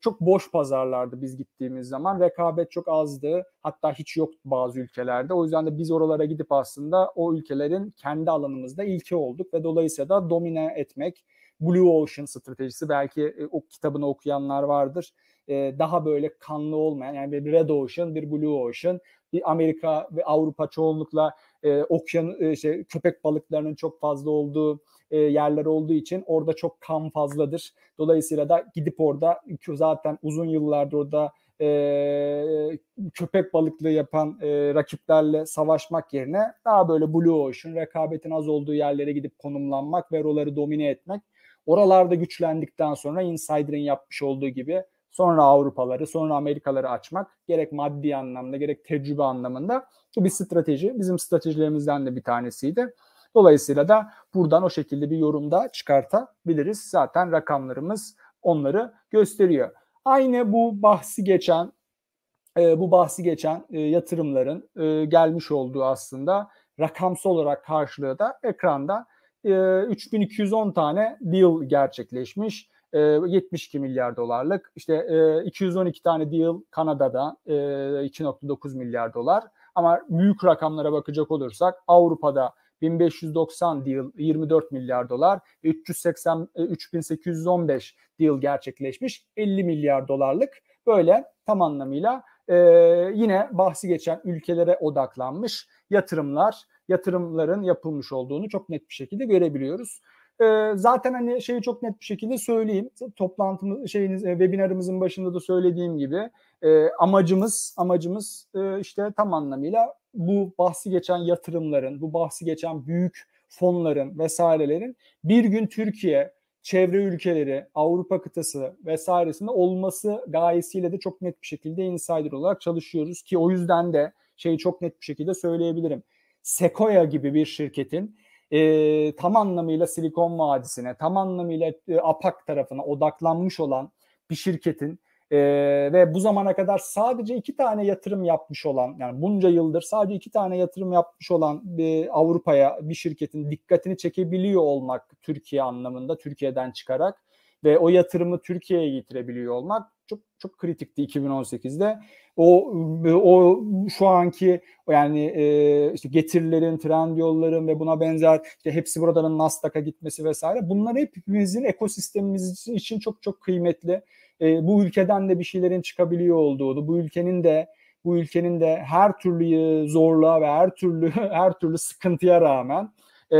çok boş pazarlardı biz gittiğimiz zaman. Rekabet çok azdı. Hatta hiç yok bazı ülkelerde. O yüzden de biz oralara gidip aslında o ülkelerin kendi alanımızda ilki olduk ve dolayısıyla da domine etmek Blue Ocean stratejisi belki e, o kitabını okuyanlar vardır e, daha böyle kanlı olmayan yani bir Red Ocean, bir Blue Ocean, bir Amerika ve Avrupa çoğunlukla e, okyan e, işte, köpek balıklarının çok fazla olduğu e, yerler olduğu için orada çok kan fazladır. Dolayısıyla da gidip orada zaten uzun yıllardır orada e, köpek balıklığı yapan e, rakiplerle savaşmak yerine daha böyle Blue Ocean rekabetin az olduğu yerlere gidip konumlanmak ve oraları domine etmek. Oralarda güçlendikten sonra Insider'ın yapmış olduğu gibi sonra Avrupaları, sonra Amerikaları açmak gerek maddi anlamda gerek tecrübe anlamında bu bir strateji. Bizim stratejilerimizden de bir tanesiydi. Dolayısıyla da buradan o şekilde bir yorumda çıkartabiliriz. Zaten rakamlarımız onları gösteriyor. Aynı bu bahsi geçen e, bu bahsi geçen e, yatırımların e, gelmiş olduğu aslında rakamsal olarak karşılığı da ekranda e, 3210 tane deal gerçekleşmiş e, ee, 72 milyar dolarlık. İşte e, 212 tane deal Kanada'da e, 2.9 milyar dolar. Ama büyük rakamlara bakacak olursak Avrupa'da 1590 deal 24 milyar dolar, 380 e, 3815 e, deal gerçekleşmiş 50 milyar dolarlık böyle tam anlamıyla e, yine bahsi geçen ülkelere odaklanmış yatırımlar yatırımların yapılmış olduğunu çok net bir şekilde görebiliyoruz. Ee, zaten hani şeyi çok net bir şekilde söyleyeyim. Toplantımız şeyiniz e, webinarımızın başında da söylediğim gibi e, amacımız amacımız e, işte tam anlamıyla bu bahsi geçen yatırımların, bu bahsi geçen büyük fonların vesairelerin bir gün Türkiye çevre ülkeleri, Avrupa kıtası vesairesinde olması gayesiyle de çok net bir şekilde insider olarak çalışıyoruz ki o yüzden de şeyi çok net bir şekilde söyleyebilirim. Sequoia gibi bir şirketin e, tam anlamıyla Silikon Vadisi'ne, tam anlamıyla e, APAK tarafına odaklanmış olan bir şirketin e, ve bu zamana kadar sadece iki tane yatırım yapmış olan, yani bunca yıldır sadece iki tane yatırım yapmış olan e, Avrupa'ya bir şirketin dikkatini çekebiliyor olmak Türkiye anlamında, Türkiye'den çıkarak ve o yatırımı Türkiye'ye getirebiliyor olmak çok çok kritikti 2018'de. O o şu anki yani e, işte getirilerin, trend yolların ve buna benzer işte hepsi buradanın Nasdaq'a gitmesi vesaire. Bunlar hepimizin ekosistemimiz için çok çok kıymetli. E, bu ülkeden de bir şeylerin çıkabiliyor olduğunu, bu ülkenin de bu ülkenin de her türlü zorluğa ve her türlü her türlü sıkıntıya rağmen e,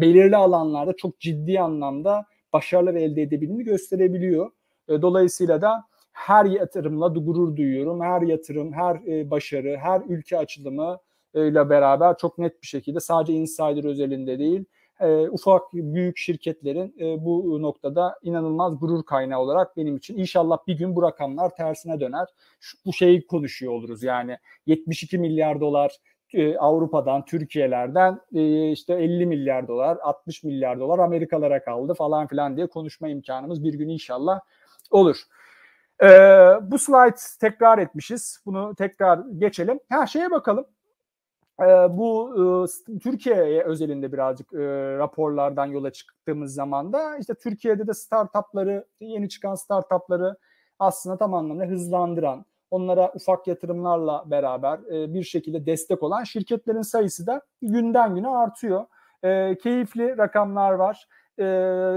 belirli alanlarda çok ciddi anlamda başarılar elde edebildiğini gösterebiliyor. E, dolayısıyla da her yatırımla gurur duyuyorum. Her yatırım, her e, başarı, her ülke açılımı e, ile beraber çok net bir şekilde sadece insider özelinde değil ufak büyük şirketlerin bu noktada inanılmaz gurur kaynağı olarak benim için. İnşallah bir gün bu rakamlar tersine döner. bu şeyi konuşuyor oluruz yani 72 milyar dolar Avrupa'dan, Türkiye'lerden işte 50 milyar dolar, 60 milyar dolar Amerikalara kaldı falan filan diye konuşma imkanımız bir gün inşallah olur. Ee, bu slide tekrar etmişiz. Bunu tekrar geçelim. Her şeye bakalım. Ee, bu e, Türkiye özelinde birazcık e, raporlardan yola çıktığımız zaman da işte Türkiye'de de startupları, yeni çıkan startupları aslında tam anlamıyla hızlandıran, onlara ufak yatırımlarla beraber e, bir şekilde destek olan şirketlerin sayısı da günden güne artıyor. E, keyifli rakamlar var e,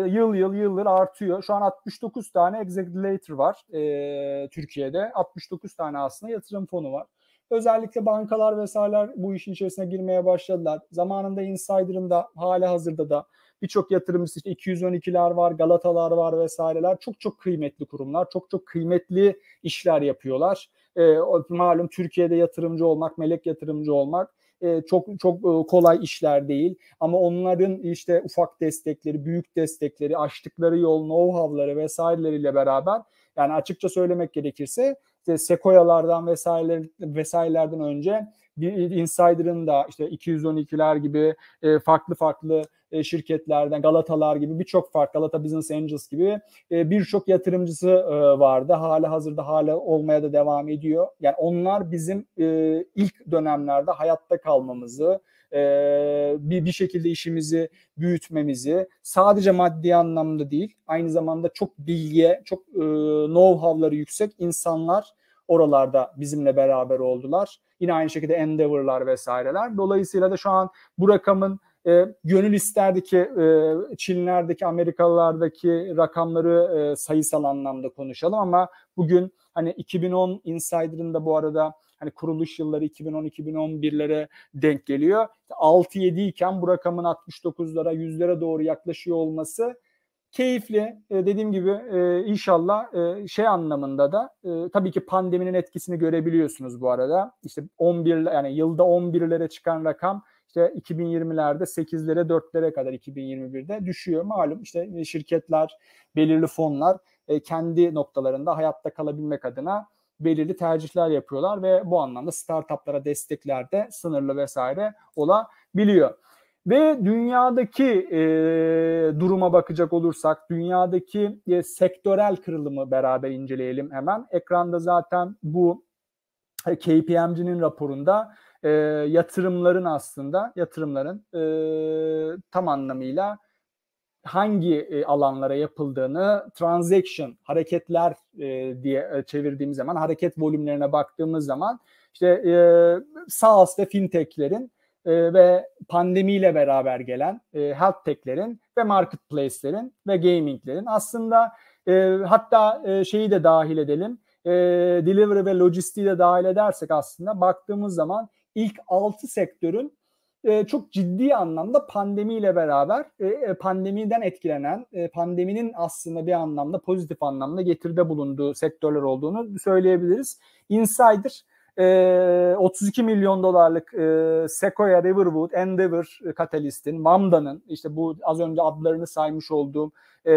yıl yıl yıldır artıyor. Şu an 69 tane executor var e, Türkiye'de. 69 tane aslında yatırım fonu var. Özellikle bankalar vesaireler bu işin içerisine girmeye başladılar. Zamanında Insider'ın da hala hazırda da birçok yatırımcısı işte 212'ler var, Galatalar var vesaireler. Çok çok kıymetli kurumlar, çok çok kıymetli işler yapıyorlar. E, malum Türkiye'de yatırımcı olmak, melek yatırımcı olmak ee, çok çok e, kolay işler değil. Ama onların işte ufak destekleri, büyük destekleri, açtıkları yol, know-how'ları vesaireleriyle beraber yani açıkça söylemek gerekirse işte Sekoyalardan vesaireler, vesairelerden önce e, insider'ın da işte 212'ler gibi e, farklı farklı e, şirketlerden Galatalar gibi birçok farklı Galata Business Angels gibi e, birçok yatırımcısı e, vardı. Hala hazırda hala olmaya da devam ediyor. Yani onlar bizim e, ilk dönemlerde hayatta kalmamızı e, bir, bir şekilde işimizi büyütmemizi sadece maddi anlamda değil aynı zamanda çok bilgiye çok e, know-how'ları yüksek insanlar oralarda bizimle beraber oldular. Yine aynı şekilde Endeavor'lar vesaireler. Dolayısıyla da şu an bu rakamın e, gönül isterdi ki e, Çinlerdeki, Amerikalılardaki rakamları e, sayısal anlamda konuşalım ama bugün hani 2010 Insider'ın da bu arada hani kuruluş yılları 2010-2011'lere denk geliyor. 6-7 iken bu rakamın 69'lara, 100'lere doğru yaklaşıyor olması keyifli e, dediğim gibi e, inşallah e, şey anlamında da tabii ki pandeminin etkisini görebiliyorsunuz bu arada. İşte 11 yani yılda 11'lere çıkan rakam işte 2020'lerde 8'lere 4'lere kadar 2021'de düşüyor malum. işte şirketler, belirli fonlar kendi noktalarında hayatta kalabilmek adına belirli tercihler yapıyorlar ve bu anlamda startuplara destekler de sınırlı vesaire olabiliyor. Ve dünyadaki e, duruma bakacak olursak, dünyadaki e, sektörel kırılımı beraber inceleyelim hemen. Ekranda zaten bu e, KPMG'nin raporunda e, yatırımların aslında yatırımların e, tam anlamıyla hangi e, alanlara yapıldığını transaction hareketler e, diye e, çevirdiğimiz zaman hareket volümlerine baktığımız zaman işte e, SaaS ve fintechlerin ee, ve pandemiyle beraber gelen e, health tech'lerin ve marketplace'lerin ve gaming'lerin aslında e, hatta e, şeyi de dahil edelim e, delivery ve lojistiği de dahil edersek aslında baktığımız zaman ilk 6 sektörün e, çok ciddi anlamda pandemiyle beraber e, e, pandemiden etkilenen, e, pandeminin aslında bir anlamda pozitif anlamda getirde bulunduğu sektörler olduğunu söyleyebiliriz. Insider e, ee, 32 milyon dolarlık e, Sequoia Riverwood, Endeavor Katalist'in, Mamda'nın işte bu az önce adlarını saymış olduğum e,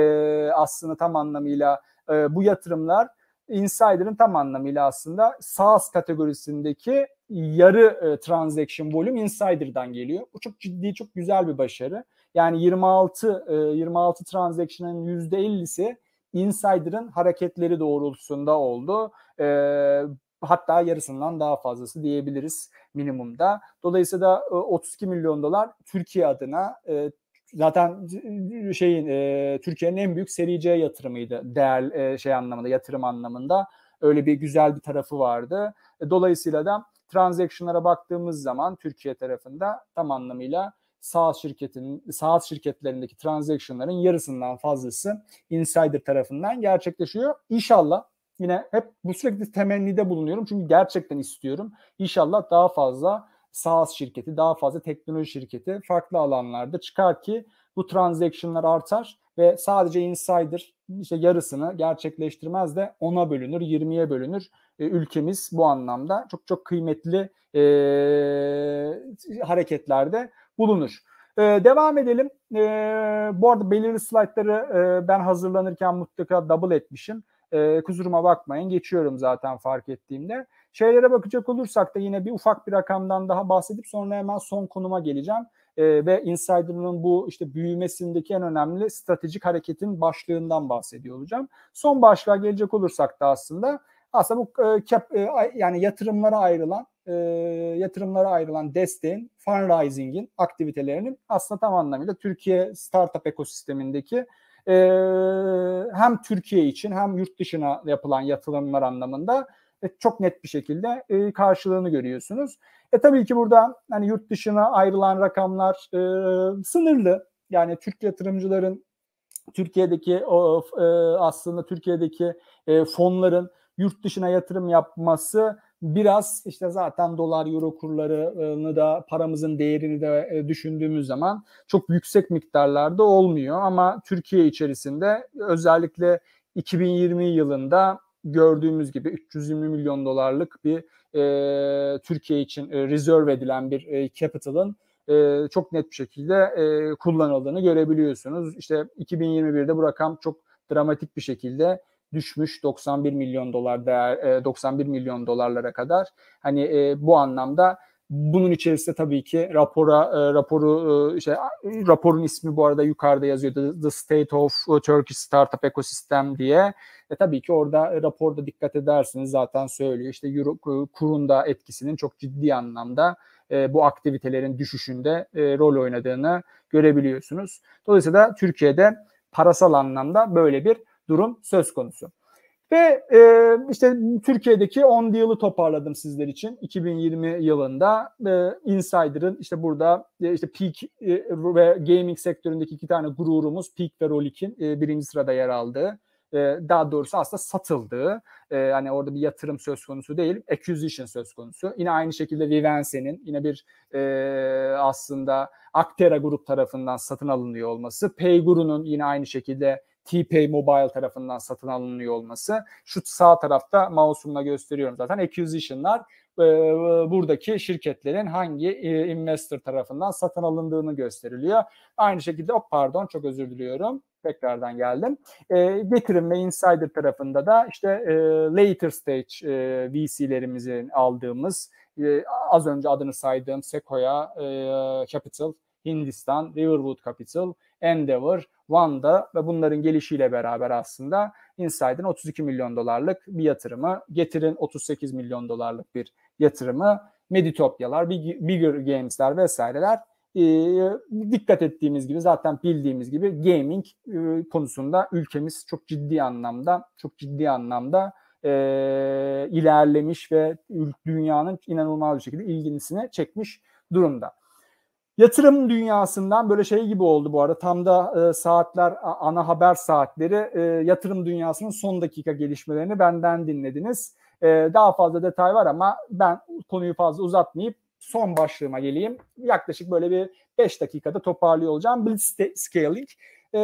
aslında tam anlamıyla e, bu yatırımlar Insider'ın tam anlamıyla aslında SaaS kategorisindeki yarı e, transaction volume Insider'dan geliyor. Bu çok ciddi, çok güzel bir başarı. Yani 26 e, 26 transaction'ın %50'si Insider'ın hareketleri doğrultusunda oldu. E, hatta yarısından daha fazlası diyebiliriz minimumda. Dolayısıyla 32 e, milyon dolar Türkiye adına e, zaten şeyin e, Türkiye'nin en büyük seri C yatırımıydı değer şey anlamında yatırım anlamında öyle bir güzel bir tarafı vardı. Dolayısıyla da transaction'lara baktığımız zaman Türkiye tarafında tam anlamıyla saat şirketinin saat şirketlerindeki transaction'ların yarısından fazlası insider tarafından gerçekleşiyor. İnşallah yine hep bu sürekli temennide bulunuyorum. Çünkü gerçekten istiyorum. İnşallah daha fazla SaaS şirketi, daha fazla teknoloji şirketi farklı alanlarda çıkar ki bu transaction'lar artar ve sadece insider işte yarısını gerçekleştirmez de 10'a bölünür, 20'ye bölünür. E, ülkemiz bu anlamda çok çok kıymetli e, hareketlerde bulunur. E, devam edelim. E, bu arada belirli slaytları e, ben hazırlanırken mutlaka double etmişim. E, kusuruma bakmayın geçiyorum zaten fark ettiğimde. Şeylere bakacak olursak da yine bir ufak bir rakamdan daha bahsedip sonra hemen son konuma geleceğim. E, ve Insider'ın bu işte büyümesindeki en önemli stratejik hareketin başlığından bahsediyor olacağım. Son başlığa gelecek olursak da aslında aslında bu e, cap, e, yani yatırımlara ayrılan e, yatırımlara ayrılan desteğin fundraising'in aktivitelerinin aslında tam anlamıyla Türkiye startup ekosistemindeki e, hem Türkiye için hem yurt dışına yapılan yatırımlar anlamında e, çok net bir şekilde e, karşılığını görüyorsunuz. E tabii ki burada hani yurt dışına ayrılan rakamlar e, sınırlı. Yani Türk yatırımcıların Türkiye'deki o e, aslında Türkiye'deki e, fonların yurt dışına yatırım yapması Biraz işte zaten dolar euro kurlarını da paramızın değerini de e, düşündüğümüz zaman çok yüksek miktarlarda olmuyor ama Türkiye içerisinde özellikle 2020 yılında gördüğümüz gibi 320 milyon dolarlık bir e, Türkiye için e, reserve edilen bir e, capital'ın e, çok net bir şekilde e, kullanıldığını görebiliyorsunuz. İşte 2021'de bu rakam çok dramatik bir şekilde düşmüş 91 milyon dolar değer 91 e, milyon dolarlara kadar. Hani e, bu anlamda bunun içerisinde tabii ki rapora e, raporu e, şey raporun ismi bu arada yukarıda yazıyor The, The State of Turkey Startup Ecosystem diye. E tabii ki orada raporda dikkat edersiniz zaten söylüyor. İşte Euro, e, kurun da etkisinin çok ciddi anlamda e, bu aktivitelerin düşüşünde e, rol oynadığını görebiliyorsunuz. Dolayısıyla Türkiye'de parasal anlamda böyle bir durum söz konusu. Ve e, işte Türkiye'deki 10 yılı toparladım sizler için. 2020 yılında e, Insider'ın işte burada e, işte Peak e, ve gaming sektöründeki iki tane gururumuz Peak ve Rolik'in e, birinci sırada yer aldığı e, daha doğrusu aslında satıldığı e, hani orada bir yatırım söz konusu değil acquisition söz konusu. Yine aynı şekilde Vivense'nin yine bir e, aslında Aktera grup tarafından satın alınıyor olması. Payguru'nun yine aynı şekilde T-Pay Mobile tarafından satın alınıyor olması. Şu sağ tarafta mouse'umla gösteriyorum zaten. Acquisition'lar e, buradaki şirketlerin hangi e, investor tarafından satın alındığını gösteriliyor. Aynı şekilde oh pardon çok özür diliyorum tekrardan geldim. E, getirin ve insider tarafında da işte e, later stage e, VC'lerimizin aldığımız e, az önce adını saydığım Sequoia e, Capital, Hindistan, Riverwood Capital, Endeavor, Wanda ve bunların gelişiyle beraber aslında Inside'ın 32 milyon dolarlık bir yatırımı, Getir'in 38 milyon dolarlık bir yatırımı, Meditopyalar, Bigger Games'ler vesaireler e, dikkat ettiğimiz gibi zaten bildiğimiz gibi gaming e, konusunda ülkemiz çok ciddi anlamda çok ciddi anlamda e, ilerlemiş ve dünyanın inanılmaz bir şekilde ilgisini çekmiş durumda. Yatırım dünyasından böyle şey gibi oldu bu arada tam da e, saatler ana haber saatleri e, yatırım dünyasının son dakika gelişmelerini benden dinlediniz. E, daha fazla detay var ama ben konuyu fazla uzatmayıp son başlığıma geleyim. Yaklaşık böyle bir 5 dakikada toparlıyor olacağım. Blitz Scaling e,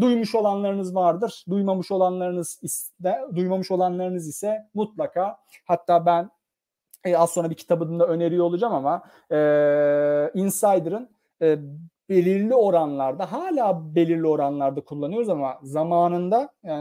duymuş olanlarınız vardır. Duymamış olanlarınız ise, duymamış olanlarınız ise mutlaka hatta ben e, az sonra bir kitabını da öneriyor olacağım ama e, Insider'ın e, belirli oranlarda hala belirli oranlarda kullanıyoruz ama zamanında e,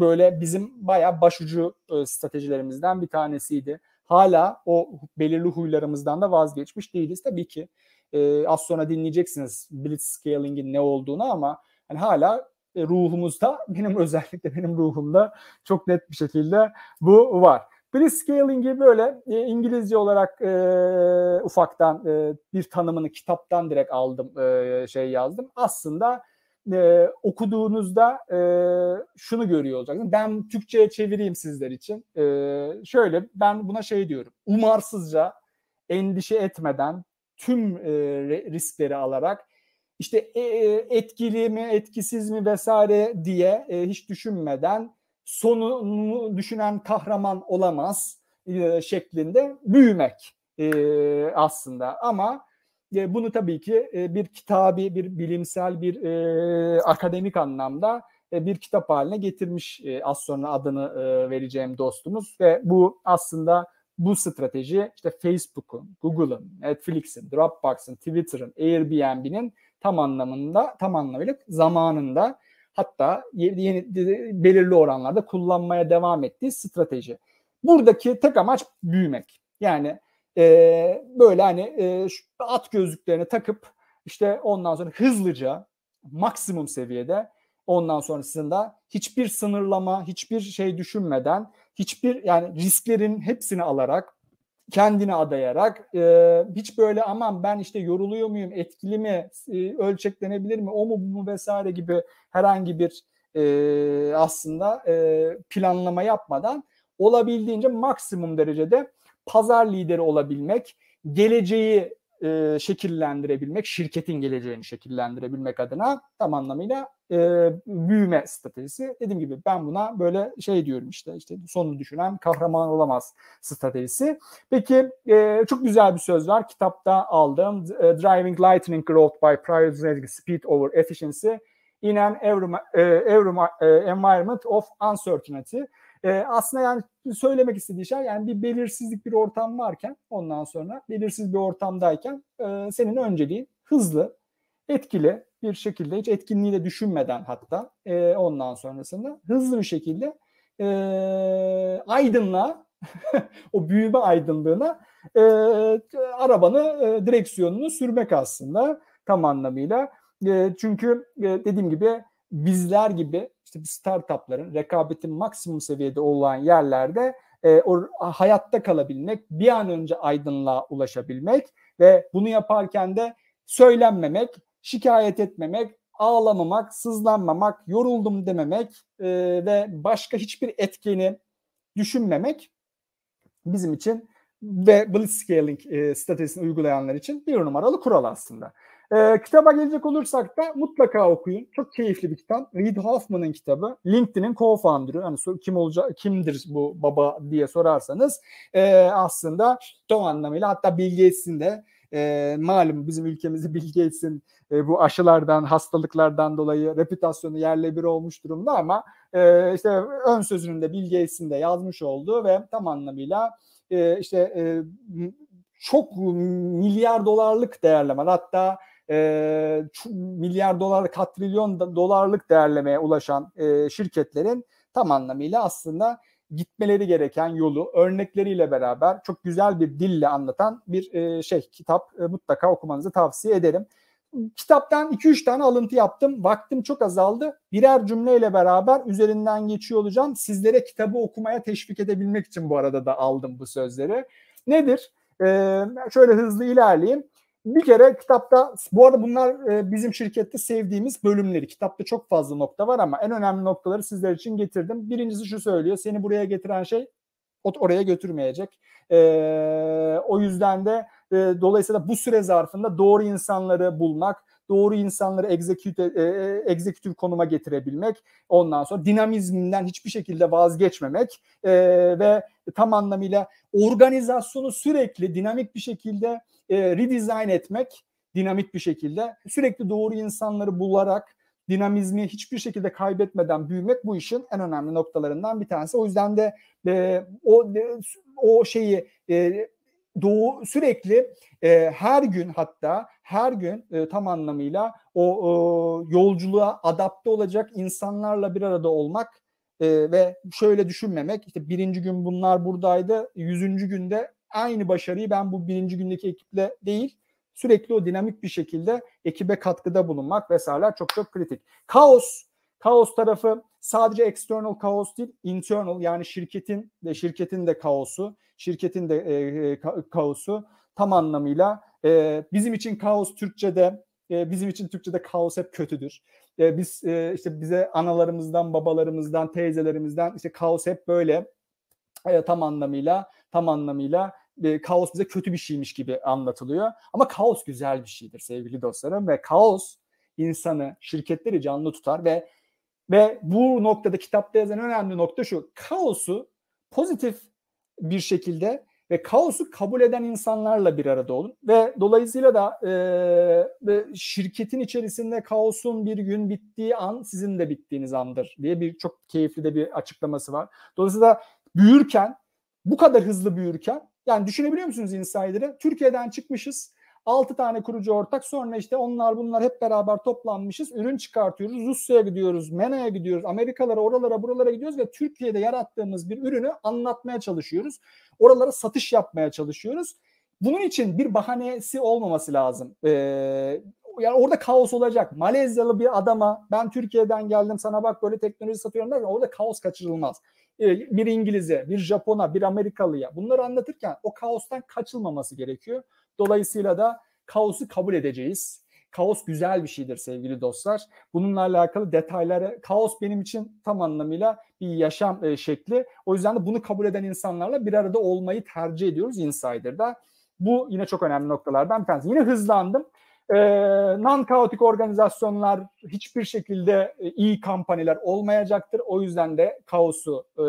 böyle bizim bayağı başucu e, stratejilerimizden bir tanesiydi. Hala o belirli huylarımızdan da vazgeçmiş değiliz tabii ki. E, az sonra dinleyeceksiniz blitz scaling'in ne olduğunu ama yani hala e, ruhumuzda benim özellikle benim ruhumda çok net bir şekilde bu var. Blitzscaling'i böyle e, İngilizce olarak e, ufaktan e, bir tanımını kitaptan direkt aldım e, şey yazdım. Aslında e, okuduğunuzda e, şunu görüyor olacaksınız. Ben Türkçe'ye çevireyim sizler için. E, şöyle ben buna şey diyorum. Umarsızca endişe etmeden tüm e, riskleri alarak işte e, e, etkili mi etkisiz mi vesaire diye e, hiç düşünmeden sonunu düşünen kahraman olamaz e, şeklinde büyümek e, aslında ama e, bunu tabii ki e, bir kitabi, bir bilimsel, bir e, akademik anlamda e, bir kitap haline getirmiş e, az sonra adını e, vereceğim dostumuz ve bu aslında bu strateji işte Facebook'un, Google'ın, Netflix'in, Dropbox'ın, Twitter'ın, Airbnb'nin tam anlamında tam anlamıyla zamanında hatta yeni, belirli oranlarda kullanmaya devam ettiği strateji. Buradaki tek amaç büyümek. Yani e, böyle hani e, at gözlüklerini takıp işte ondan sonra hızlıca maksimum seviyede ondan sonrasında hiçbir sınırlama, hiçbir şey düşünmeden, hiçbir yani risklerin hepsini alarak kendini adayarak e, hiç böyle aman ben işte yoruluyor muyum, etkili mi, e, ölçeklenebilir mi, o mu bu mu vesaire gibi herhangi bir e, aslında e, planlama yapmadan olabildiğince maksimum derecede pazar lideri olabilmek, geleceği e, şekillendirebilmek, şirketin geleceğini şekillendirebilmek adına tam anlamıyla e, büyüme stratejisi. Dediğim gibi ben buna böyle şey diyorum işte işte sonunu düşünen kahraman olamaz stratejisi. Peki e, çok güzel bir söz var kitapta aldığım e, Driving Lightning Growth by Prioritizing Speed Over Efficiency in an every, every environment of uncertainty. E, aslında yani söylemek istediği şey yani bir belirsizlik bir ortam varken ondan sonra belirsiz bir ortamdayken e, senin önceliğin hızlı, etkili bir şekilde hiç etkinliği de düşünmeden hatta e, ondan sonrasında hızlı bir şekilde e, aydınlığa o büyüme aydınlığına e, arabanı e, direksiyonunu sürmek aslında tam anlamıyla. E, çünkü e, dediğim gibi bizler gibi işte bu startupların rekabetin maksimum seviyede olan yerlerde e, o hayatta kalabilmek, bir an önce aydınlığa ulaşabilmek ve bunu yaparken de söylenmemek, şikayet etmemek, ağlamamak, sızlanmamak, yoruldum dememek e, ve başka hiçbir etkeni düşünmemek bizim için ve blitzscaling e, stratejisini uygulayanlar için bir numaralı kural aslında. E, kitaba gelecek olursak da mutlaka okuyun. Çok keyifli bir kitap. Reid Hoffman'ın kitabı. LinkedIn'in co-founder'ı. Hani kim olacak, kimdir bu baba diye sorarsanız e, aslında tam anlamıyla hatta Bill de e, malum bizim ülkemizi Bill e, bu aşılardan, hastalıklardan dolayı reputasyonu yerle bir olmuş durumda ama e, işte ön sözünün de Bill de yazmış olduğu ve tam anlamıyla e, işte e, çok milyar dolarlık değerleme hatta e, milyar dolar, katrilyon dolarlık değerlemeye ulaşan e, şirketlerin tam anlamıyla aslında gitmeleri gereken yolu örnekleriyle beraber çok güzel bir dille anlatan bir e, şey kitap e, mutlaka okumanızı tavsiye ederim. Kitaptan 2-3 tane alıntı yaptım. Vaktim çok azaldı. Birer cümleyle beraber üzerinden geçiyor olacağım. Sizlere kitabı okumaya teşvik edebilmek için bu arada da aldım bu sözleri. Nedir? Ee, şöyle hızlı ilerleyeyim bir kere kitapta bu arada bunlar e, bizim şirkette sevdiğimiz bölümleri. Kitapta çok fazla nokta var ama en önemli noktaları sizler için getirdim. Birincisi şu söylüyor. Seni buraya getiren şey ot oraya götürmeyecek. E, o yüzden de e, dolayısıyla bu süre zarfında doğru insanları bulmak, doğru insanları execute, e, e konuma getirebilmek, ondan sonra dinamizmden hiçbir şekilde vazgeçmemek e, ve tam anlamıyla organizasyonu sürekli dinamik bir şekilde e, redesign etmek dinamik bir şekilde sürekli doğru insanları bularak dinamizmi hiçbir şekilde kaybetmeden büyümek bu işin en önemli noktalarından bir tanesi. O yüzden de e, o de, o şeyi e, doğu sürekli e, her gün hatta her gün e, tam anlamıyla o e, yolculuğa adapte olacak insanlarla bir arada olmak e, ve şöyle düşünmemek işte birinci gün bunlar buradaydı yüzüncü günde aynı başarıyı ben bu birinci gündeki ekiple değil sürekli o dinamik bir şekilde ekibe katkıda bulunmak vesaire çok çok kritik. Kaos, kaos tarafı sadece external kaos değil, internal yani şirketin de şirketin de kaosu, şirketin de e, e, ka, kaosu tam anlamıyla e, bizim için kaos Türkçe'de e, bizim için Türkçe'de kaos hep kötüdür. E, biz e, işte bize analarımızdan, babalarımızdan, teyzelerimizden işte kaos hep böyle e, tam anlamıyla tam anlamıyla e, kaos bize kötü bir şeymiş gibi anlatılıyor. Ama kaos güzel bir şeydir sevgili dostlarım ve kaos insanı, şirketleri canlı tutar ve ve bu noktada kitapta yazan önemli nokta şu. Kaosu pozitif bir şekilde ve kaosu kabul eden insanlarla bir arada olun ve dolayısıyla da e, şirketin içerisinde kaosun bir gün bittiği an sizin de bittiğiniz andır diye bir çok keyifli de bir açıklaması var. Dolayısıyla büyürken bu kadar hızlı büyürken yani düşünebiliyor musunuz insider'ı? Türkiye'den çıkmışız. 6 tane kurucu ortak sonra işte onlar bunlar hep beraber toplanmışız. Ürün çıkartıyoruz. Rusya'ya gidiyoruz. MENA'ya gidiyoruz. Amerikalara oralara buralara gidiyoruz ve Türkiye'de yarattığımız bir ürünü anlatmaya çalışıyoruz. Oralara satış yapmaya çalışıyoruz. Bunun için bir bahanesi olmaması lazım. Ee, yani orada kaos olacak. Malezyalı bir adama ben Türkiye'den geldim sana bak böyle teknoloji satıyorum derken orada kaos kaçırılmaz. E, bir İngiliz'e, bir Japon'a, bir Amerikalı'ya bunları anlatırken o kaostan kaçılmaması gerekiyor. Dolayısıyla da kaosu kabul edeceğiz. Kaos güzel bir şeydir sevgili dostlar. Bununla alakalı detaylara, kaos benim için tam anlamıyla bir yaşam e, şekli. O yüzden de bunu kabul eden insanlarla bir arada olmayı tercih ediyoruz Insider'da. Bu yine çok önemli noktalardan bir tanesi. Yine hızlandım. Ee, non-kaotik organizasyonlar hiçbir şekilde e, iyi kampanyalar olmayacaktır. O yüzden de kaosu e,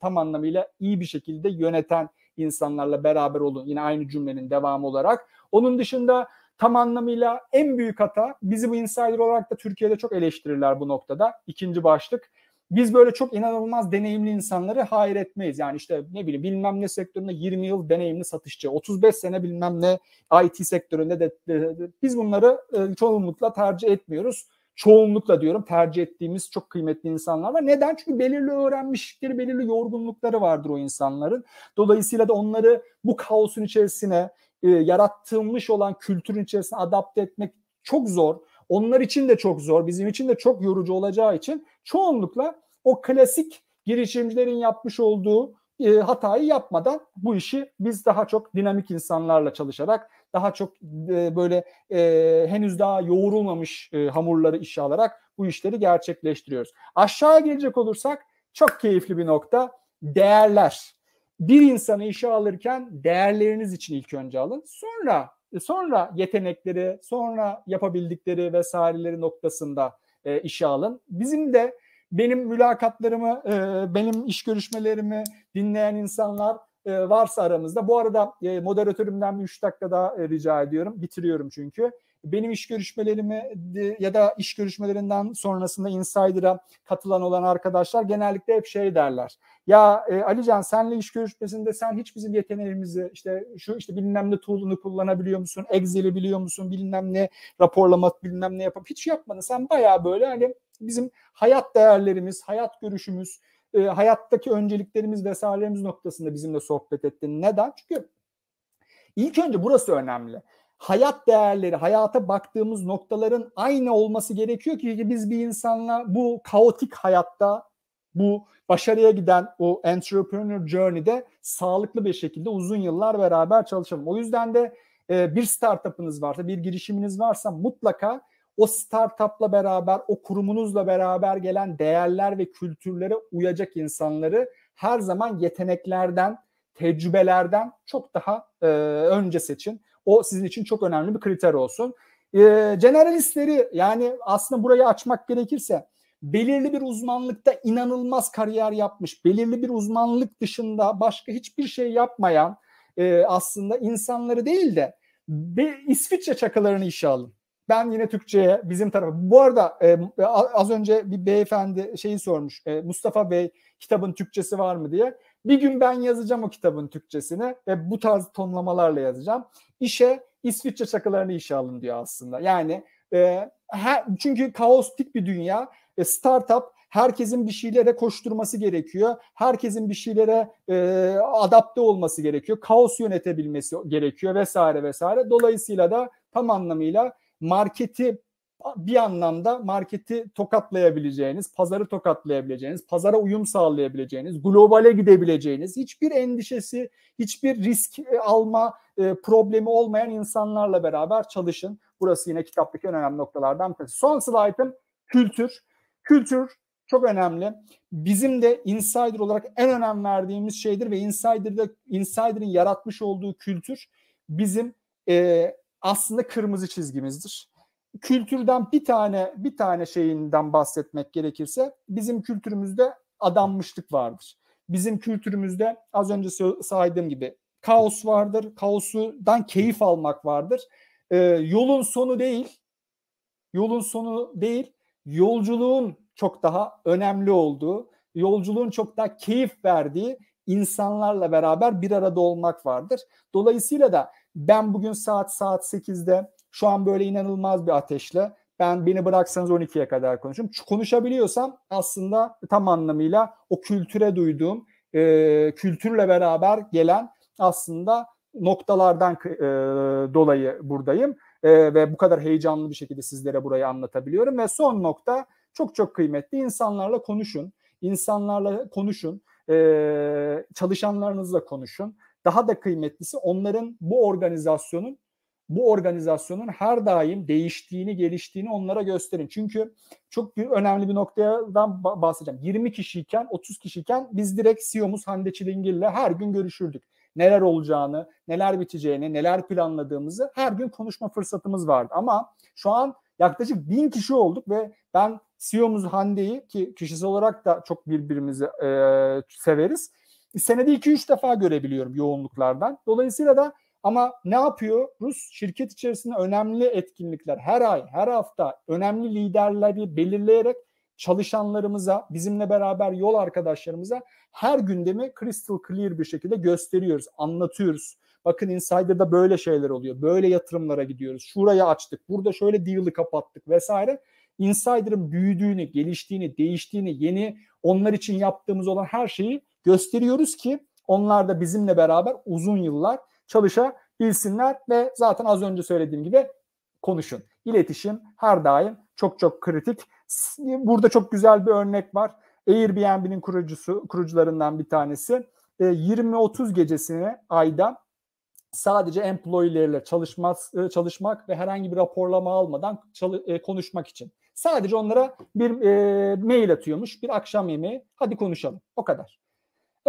tam anlamıyla iyi bir şekilde yöneten insanlarla beraber olun. Yine aynı cümlenin devamı olarak. Onun dışında tam anlamıyla en büyük hata bizi bu insider olarak da Türkiye'de çok eleştirirler bu noktada. İkinci başlık biz böyle çok inanılmaz deneyimli insanları hayır etmeyiz. Yani işte ne bileyim bilmem ne sektöründe 20 yıl deneyimli satışçı, 35 sene bilmem ne IT sektöründe de, de, de biz bunları e, çoğunlukla tercih etmiyoruz. Çoğunlukla diyorum tercih ettiğimiz çok kıymetli insanlar var. Neden? Çünkü belirli öğrenmişlikleri, belirli yorgunlukları vardır o insanların. Dolayısıyla da onları bu kaosun içerisine, e, yarattılmış olan kültürün içerisine adapte etmek çok zor. Onlar için de çok zor, bizim için de çok yorucu olacağı için çoğunlukla o klasik girişimcilerin yapmış olduğu e, hatayı yapmadan bu işi biz daha çok dinamik insanlarla çalışarak daha çok e, böyle e, henüz daha yoğurulmamış e, hamurları işe alarak bu işleri gerçekleştiriyoruz. Aşağı gelecek olursak çok keyifli bir nokta değerler. Bir insanı işe alırken değerleriniz için ilk önce alın. Sonra e, sonra yetenekleri, sonra yapabildikleri vesaireleri noktasında e, işe alın. Bizim de benim mülakatlarımı, e, benim iş görüşmelerimi dinleyen insanlar e, varsa aramızda. Bu arada e, moderatörümden 3 dakika daha e, rica ediyorum. Bitiriyorum çünkü. Benim iş görüşmelerimi e, ya da iş görüşmelerinden sonrasında Insider'a katılan olan arkadaşlar genellikle hep şey derler. Ya e, Alican senle iş görüşmesinde sen hiç bizim yeteneğimizi işte şu işte bilmem ne tool'unu kullanabiliyor musun? Excel'i biliyor musun? Bilmem ne raporlama bilmem ne yapıp hiç yapmadın. Sen baya böyle hani bizim hayat değerlerimiz, hayat görüşümüz, e, hayattaki önceliklerimiz vesairelerimiz noktasında bizimle sohbet ettin. Neden? Çünkü ilk önce burası önemli. Hayat değerleri, hayata baktığımız noktaların aynı olması gerekiyor ki biz bir insanla bu kaotik hayatta bu başarıya giden o entrepreneur journey'de sağlıklı bir şekilde uzun yıllar beraber çalışalım. O yüzden de e, bir startup'ınız varsa, bir girişiminiz varsa mutlaka o startupla beraber, o kurumunuzla beraber gelen değerler ve kültürlere uyacak insanları her zaman yeteneklerden, tecrübelerden çok daha e, önce seçin. O sizin için çok önemli bir kriter olsun. E, generalistleri yani aslında burayı açmak gerekirse belirli bir uzmanlıkta inanılmaz kariyer yapmış, belirli bir uzmanlık dışında başka hiçbir şey yapmayan e, aslında insanları değil de bir İsviçre çakalarını işe alın. Ben yine Türkçe'ye bizim tarafa. Bu arada e, az önce bir beyefendi şeyi sormuş. E, Mustafa Bey kitabın Türkçesi var mı diye. Bir gün ben yazacağım o kitabın Türkçesini ve bu tarz tonlamalarla yazacağım. İşe İsviçre çakılarını işe alın diyor aslında. Yani e, her, çünkü kaostik bir dünya. E, startup herkesin bir şeylere koşturması gerekiyor. Herkesin bir şeylere e, adapte olması gerekiyor. Kaos yönetebilmesi gerekiyor vesaire vesaire. Dolayısıyla da tam anlamıyla marketi bir anlamda marketi tokatlayabileceğiniz, pazarı tokatlayabileceğiniz, pazara uyum sağlayabileceğiniz, globale gidebileceğiniz, hiçbir endişesi, hiçbir risk e, alma e, problemi olmayan insanlarla beraber çalışın. Burası yine kitaptaki en önemli noktalardan birisi. Son slaytım kültür. Kültür çok önemli. Bizim de insider olarak en önem verdiğimiz şeydir ve insider'da insider'ın yaratmış olduğu kültür bizim e, aslında kırmızı çizgimizdir. Kültürden bir tane bir tane şeyinden bahsetmek gerekirse bizim kültürümüzde adanmışlık vardır. Bizim kültürümüzde az önce saydığım gibi kaos vardır. Kaosudan keyif almak vardır. Ee, yolun sonu değil. Yolun sonu değil. Yolculuğun çok daha önemli olduğu, yolculuğun çok daha keyif verdiği insanlarla beraber bir arada olmak vardır. Dolayısıyla da ben bugün saat saat 8'de şu an böyle inanılmaz bir ateşle ben beni bıraksanız 12'ye kadar konuşurum. Konuşabiliyorsam aslında tam anlamıyla o kültüre duyduğum e, kültürle beraber gelen aslında noktalardan e, dolayı buradayım e, ve bu kadar heyecanlı bir şekilde sizlere burayı anlatabiliyorum ve son nokta çok çok kıymetli insanlarla konuşun insanlarla konuşun e, çalışanlarınızla konuşun daha da kıymetlisi onların bu organizasyonun bu organizasyonun her daim değiştiğini, geliştiğini onlara gösterin. Çünkü çok bir, önemli bir noktadan bahsedeceğim. 20 kişiyken, 30 kişiyken biz direkt CEO'muz Hande Çilingir'le her gün görüşürdük. Neler olacağını, neler biteceğini, neler planladığımızı her gün konuşma fırsatımız vardı. Ama şu an yaklaşık bin kişi olduk ve ben CEO'muz Hande'yi ki kişisel olarak da çok birbirimizi e, severiz senede 2-3 defa görebiliyorum yoğunluklardan. Dolayısıyla da ama ne yapıyor Rus Şirket içerisinde önemli etkinlikler her ay, her hafta önemli liderleri belirleyerek çalışanlarımıza, bizimle beraber yol arkadaşlarımıza her gündemi crystal clear bir şekilde gösteriyoruz, anlatıyoruz. Bakın Insider'da böyle şeyler oluyor. Böyle yatırımlara gidiyoruz. Şurayı açtık. Burada şöyle deal'ı kapattık vesaire. Insider'ın büyüdüğünü, geliştiğini, değiştiğini, yeni onlar için yaptığımız olan her şeyi gösteriyoruz ki onlar da bizimle beraber uzun yıllar çalışabilsinler ve zaten az önce söylediğim gibi konuşun. İletişim her daim çok çok kritik. Burada çok güzel bir örnek var. Airbnb'nin kurucusu, kurucularından bir tanesi 20-30 e, gecesini ayda sadece employee'lerle çalışmaz, e, çalışmak ve herhangi bir raporlama almadan e, konuşmak için. Sadece onlara bir mail atıyormuş, bir akşam yemeği, hadi konuşalım. O kadar.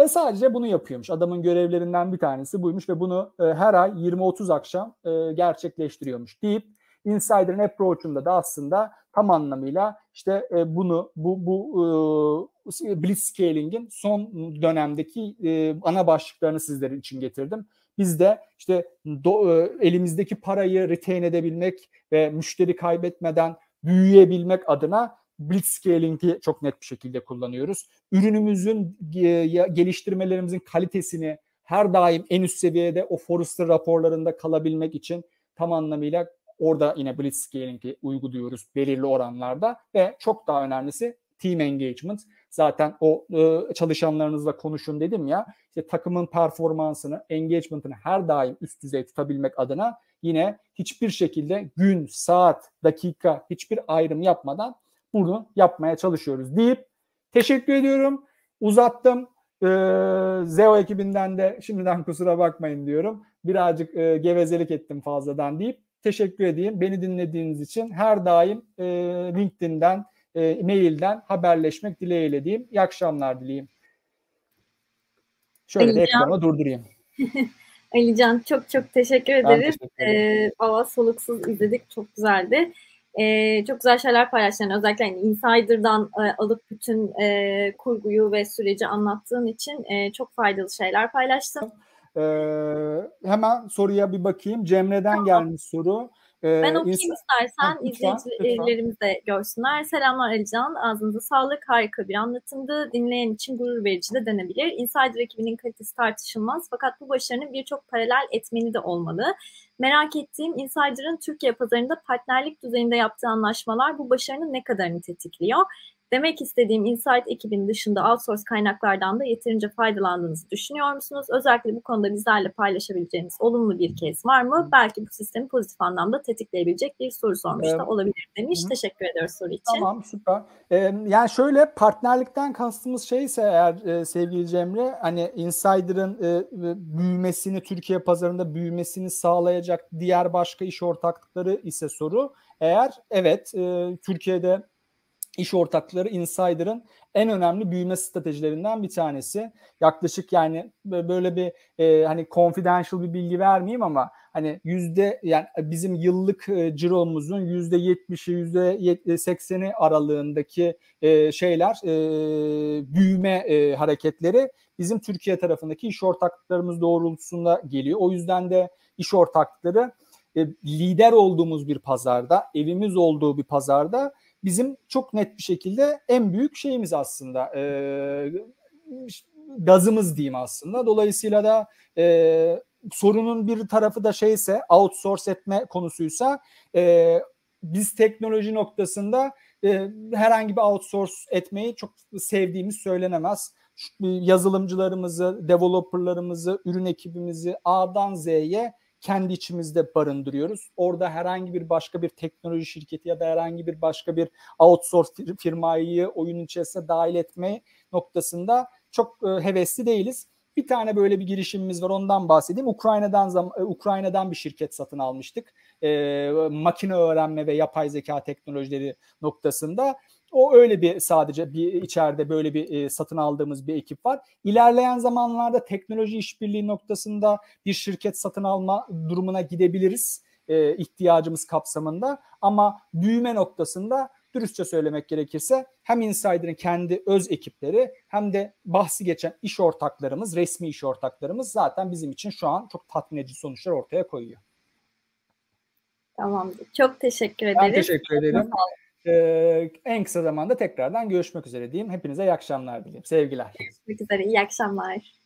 E sadece bunu yapıyormuş. Adamın görevlerinden bir tanesi buymuş ve bunu e, her ay 20-30 akşam e, gerçekleştiriyormuş deyip Insider'ın approach'unda da aslında tam anlamıyla işte e, bunu bu bu e, blitzscaling'in son dönemdeki e, ana başlıklarını sizler için getirdim. Biz de işte do, e, elimizdeki parayı retain edebilmek ve müşteri kaybetmeden büyüyebilmek adına blitzscaling'i çok net bir şekilde kullanıyoruz. Ürünümüzün e, geliştirmelerimizin kalitesini her daim en üst seviyede o Forrester raporlarında kalabilmek için tam anlamıyla orada yine blitzscaling'i uyguluyoruz belirli oranlarda ve çok daha önemlisi team engagement. Zaten o e, çalışanlarınızla konuşun dedim ya. İşte takımın performansını, engagement'ını her daim üst düzey tutabilmek adına yine hiçbir şekilde gün, saat, dakika hiçbir ayrım yapmadan bunu yapmaya çalışıyoruz deyip teşekkür ediyorum. Uzattım. Ee, Zeo ekibinden de şimdiden kusura bakmayın diyorum. Birazcık e, gevezelik ettim fazladan deyip teşekkür edeyim. Beni dinlediğiniz için her daim e, LinkedIn'den, e, mailden haberleşmek dileğiyle diyeyim. İyi akşamlar dileyim. Şöyle Alican. de ekranı durdurayım. Alican çok çok teşekkür ederiz. Ben teşekkür ederim. Ee, Valla soluksuz izledik. Çok güzeldi e, çok güzel şeyler paylaştın. Özellikle hani Insider'dan e, alıp bütün e, kurguyu ve süreci anlattığın için e, çok faydalı şeyler paylaştın. Ee, hemen soruya bir bakayım. Cemre'den tamam. gelmiş soru. Ee, ben okuyayım insan... istersen izleyicilerimiz de görsünler. Selamlar Alican, ağzınıza sağlık. Harika bir anlatımdı. Dinleyen için gurur verici de denebilir. Insider ekibinin kalitesi tartışılmaz fakat bu başarının birçok paralel etmeni de olmalı. Merak ettiğim Insider'ın Türkiye pazarında partnerlik düzeyinde yaptığı anlaşmalar bu başarının ne kadarını tetikliyor? Demek istediğim Insight ekibinin dışında outsource kaynaklardan da yeterince faydalandığınızı düşünüyor musunuz? Özellikle bu konuda bizlerle paylaşabileceğiniz olumlu bir case var mı? Belki bu sistemi pozitif anlamda tetikleyebilecek bir soru sormuş da ee, olabilir demiş. Hı. Teşekkür ediyoruz soru için. Tamam süper. Ee, yani şöyle partnerlikten kastımız şeyse eğer e, sevgili Cemre hani Insider'ın e, e, büyümesini Türkiye pazarında büyümesini sağlayacak diğer başka iş ortaklıkları ise soru. Eğer evet e, Türkiye'de iş ortakları Insider'ın en önemli büyüme stratejilerinden bir tanesi. Yaklaşık yani böyle bir e, hani confidential bir bilgi vermeyeyim ama hani yüzde yani bizim yıllık e, ciromuzun yüzde yetmişi yüzde e, sekseni aralığındaki e, şeyler e, büyüme e, hareketleri bizim Türkiye tarafındaki iş ortaklıklarımız doğrultusunda geliyor. O yüzden de iş ortaklıkları e, lider olduğumuz bir pazarda, evimiz olduğu bir pazarda bizim çok net bir şekilde en büyük şeyimiz aslında e, gazımız diyeyim aslında. Dolayısıyla da e, sorunun bir tarafı da şeyse outsource etme konusuysa e, biz teknoloji noktasında e, herhangi bir outsource etmeyi çok sevdiğimiz söylenemez. Şu, yazılımcılarımızı, developerlarımızı, ürün ekibimizi A'dan Z'ye kendi içimizde barındırıyoruz. Orada herhangi bir başka bir teknoloji şirketi ya da herhangi bir başka bir outsource firmayı oyunun içerisine dahil etme noktasında çok e, hevesli değiliz. Bir tane böyle bir girişimimiz var ondan bahsedeyim. Ukrayna'dan e, Ukrayna'dan bir şirket satın almıştık. E, makine öğrenme ve yapay zeka teknolojileri noktasında o öyle bir sadece bir içeride böyle bir e, satın aldığımız bir ekip var. İlerleyen zamanlarda teknoloji işbirliği noktasında bir şirket satın alma durumuna gidebiliriz e, ihtiyacımız kapsamında. Ama büyüme noktasında dürüstçe söylemek gerekirse hem Insider'ın kendi öz ekipleri hem de bahsi geçen iş ortaklarımız, resmi iş ortaklarımız zaten bizim için şu an çok tatmin edici sonuçlar ortaya koyuyor. Tamamdır. Çok teşekkür ederiz. Ben teşekkür ederim. Ee, en kısa zamanda tekrardan görüşmek üzere diyeyim. Hepinize iyi akşamlar dileyim. Sevgiler. Görüşmek üzere. İyi akşamlar.